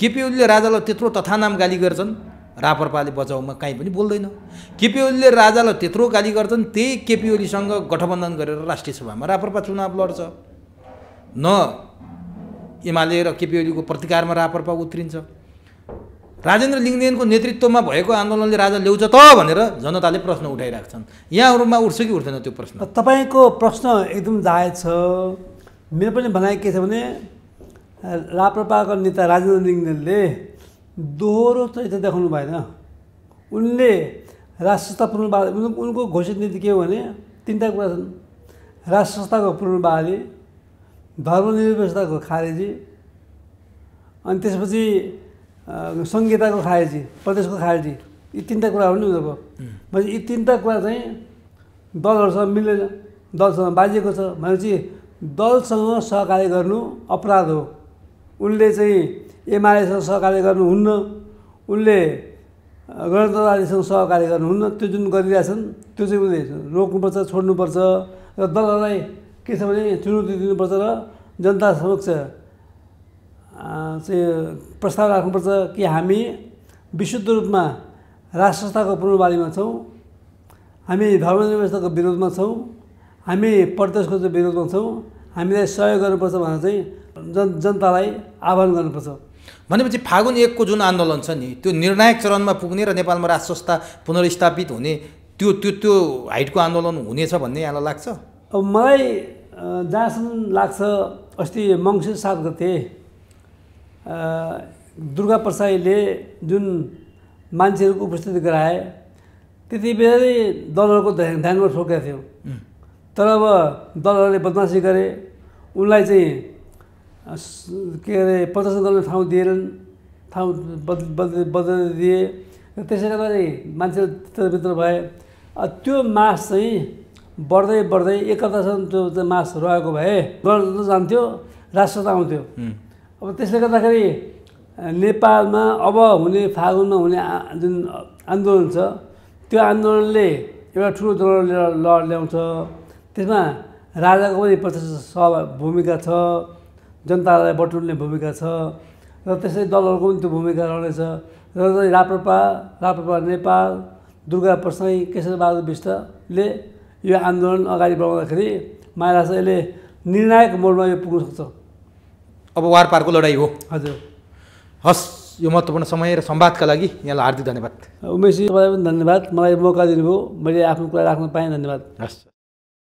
केपी ओलीले राजालाई त्यत्रो तथानाम गाली गर्छन् राप्रपाले बचाउमा काहीँ पनि बोल्दैन केपी ओलीले राजालाई त्यत्रो गाली गर्छन् त्यही केपी ओलीसँग गठबन्धन गरेर राष्ट्रिय सभामा राप्रपा चुनाव लड्छ न एमाले र केपी ओलीको प्रतिकारमा राप्रपा उत्रिन्छ राजेन्द्र लिङ्गदेनको नेतृत्वमा भएको आन्दोलनले राजा ल्याउँछ त भनेर जनताले प्रश्न छन् यहाँहरूमा उठ्छ कि उठ्दैन त्यो प्रश्न
तपाईँको प्रश्न एकदम जायज छ मेरो पनि भनाइ के छ भने राप्रपाको नेता राजेन्द्र लिङ्गदेनले दोहोरो चरित्र देखाउनु भएन उनले राष्ट्र पुनर्वाद उनको घोषित नीति के हो भने तिनवटा कुरा छन् राष्ट्रसत्ताको पुनर्वादी धर्मनिरपेक्षताको खारेजी अनि त्यसपछि सङ्गीताको खाएजी प्रदेशको खाएजी यी तिनवटा कुरा हो नि उनीहरूको भनेपछि यी तिनवटा कुरा चाहिँ दलहरूसँग मिलेन दलसँग बाजिएको छ भनेपछि दलसँग सहकार्य गर्नु अपराध हो उनले चाहिँ एमआलएसँग सहकार्य गर्नुहुन्न उनले गणतन्त्रवादीसँग सहकार्य गर्नुहुन्न त्यो जुन गरिरहेछन् त्यो चाहिँ उसले रोक्नुपर्छ छोड्नुपर्छ र दलहरूलाई के छ भने चुनौती दिनुपर्छ र जनता समक्ष चाहिँ प्रस्ताव राख्नुपर्छ कि हामी विशुद्ध रूपमा राष्ट्रताको पूर्णबालीमा छौँ हामी धर्मनिरपेक्षताको विरोधमा छौँ हामी प्रदेशको चाहिँ विरोधमा छौँ हामीलाई सहयोग गर्नुपर्छ भनेर चाहिँ जन जनतालाई आह्वान गर्नुपर्छ भनेपछि फागुन एकको जुन आन्दोलन
छ नि त्यो निर्णायक चरणमा पुग्ने र नेपालमा संस्था पुनर्स्थापित हुने त्यो त्यो त्यो हाइटको आन्दोलन हुनेछ भन्ने यहाँलाई लाग्छ
अब मलाई जहाँसम्म लाग्छ अस्ति मङ्सिर सात गते दुर्गा प्रसाईले जुन मान्छेहरूको उपस्थिति गराए त्यति बेला नै दलहरूको ध्यानमा ठोकेका थियो तर अब दलहरूले बदमासी गरे उनलाई चाहिँ के अरे प्रदर्शन गर्ने ठाउँ दिएनन् ठाउँ बद बद बदल दिए र त्यसै गर्दा मान्छेहरू भित्रभित्र भए त्यो मास चाहिँ बढ्दै बढ्दै एकतासम्म त्यो मास रहेको भए गणतन्त्र जान्थ्यो राष्ट्रता आउँथ्यो अब त्यसले गर्दाखेरि नेपालमा अब हुने फागुनमा हुने जुन आन्दोलन छ त्यो आन्दोलनले एउटा ठुलो लिएर लड ल्याउँछ त्यसमा राजाको पनि प्रत्यक्ष सह भूमिका छ जनतालाई बटुल्ने भूमिका छ र त्यसै दलहरूको पनि त्यो भूमिका रहनेछ र राप्रपा राप्रपा नेपाल दुर्गा प्रसाई केशरबहादुर विष्टले यो आन्दोलन अगाडि बढाउँदाखेरि यसले निर्णायक मोडमा यो पुग्न सक्छ अब वार पारको लडाइँ हो हजुर हस् यो महत्त्वपूर्ण समय र सम्वादका लागि यहाँलाई
हार्दिक धन्यवाद
उमेशजी तपाईँलाई पनि धन्यवाद मलाई मौका दिनुभयो मैले आफ्नो कुरा राख्न पाएँ धन्यवाद हस्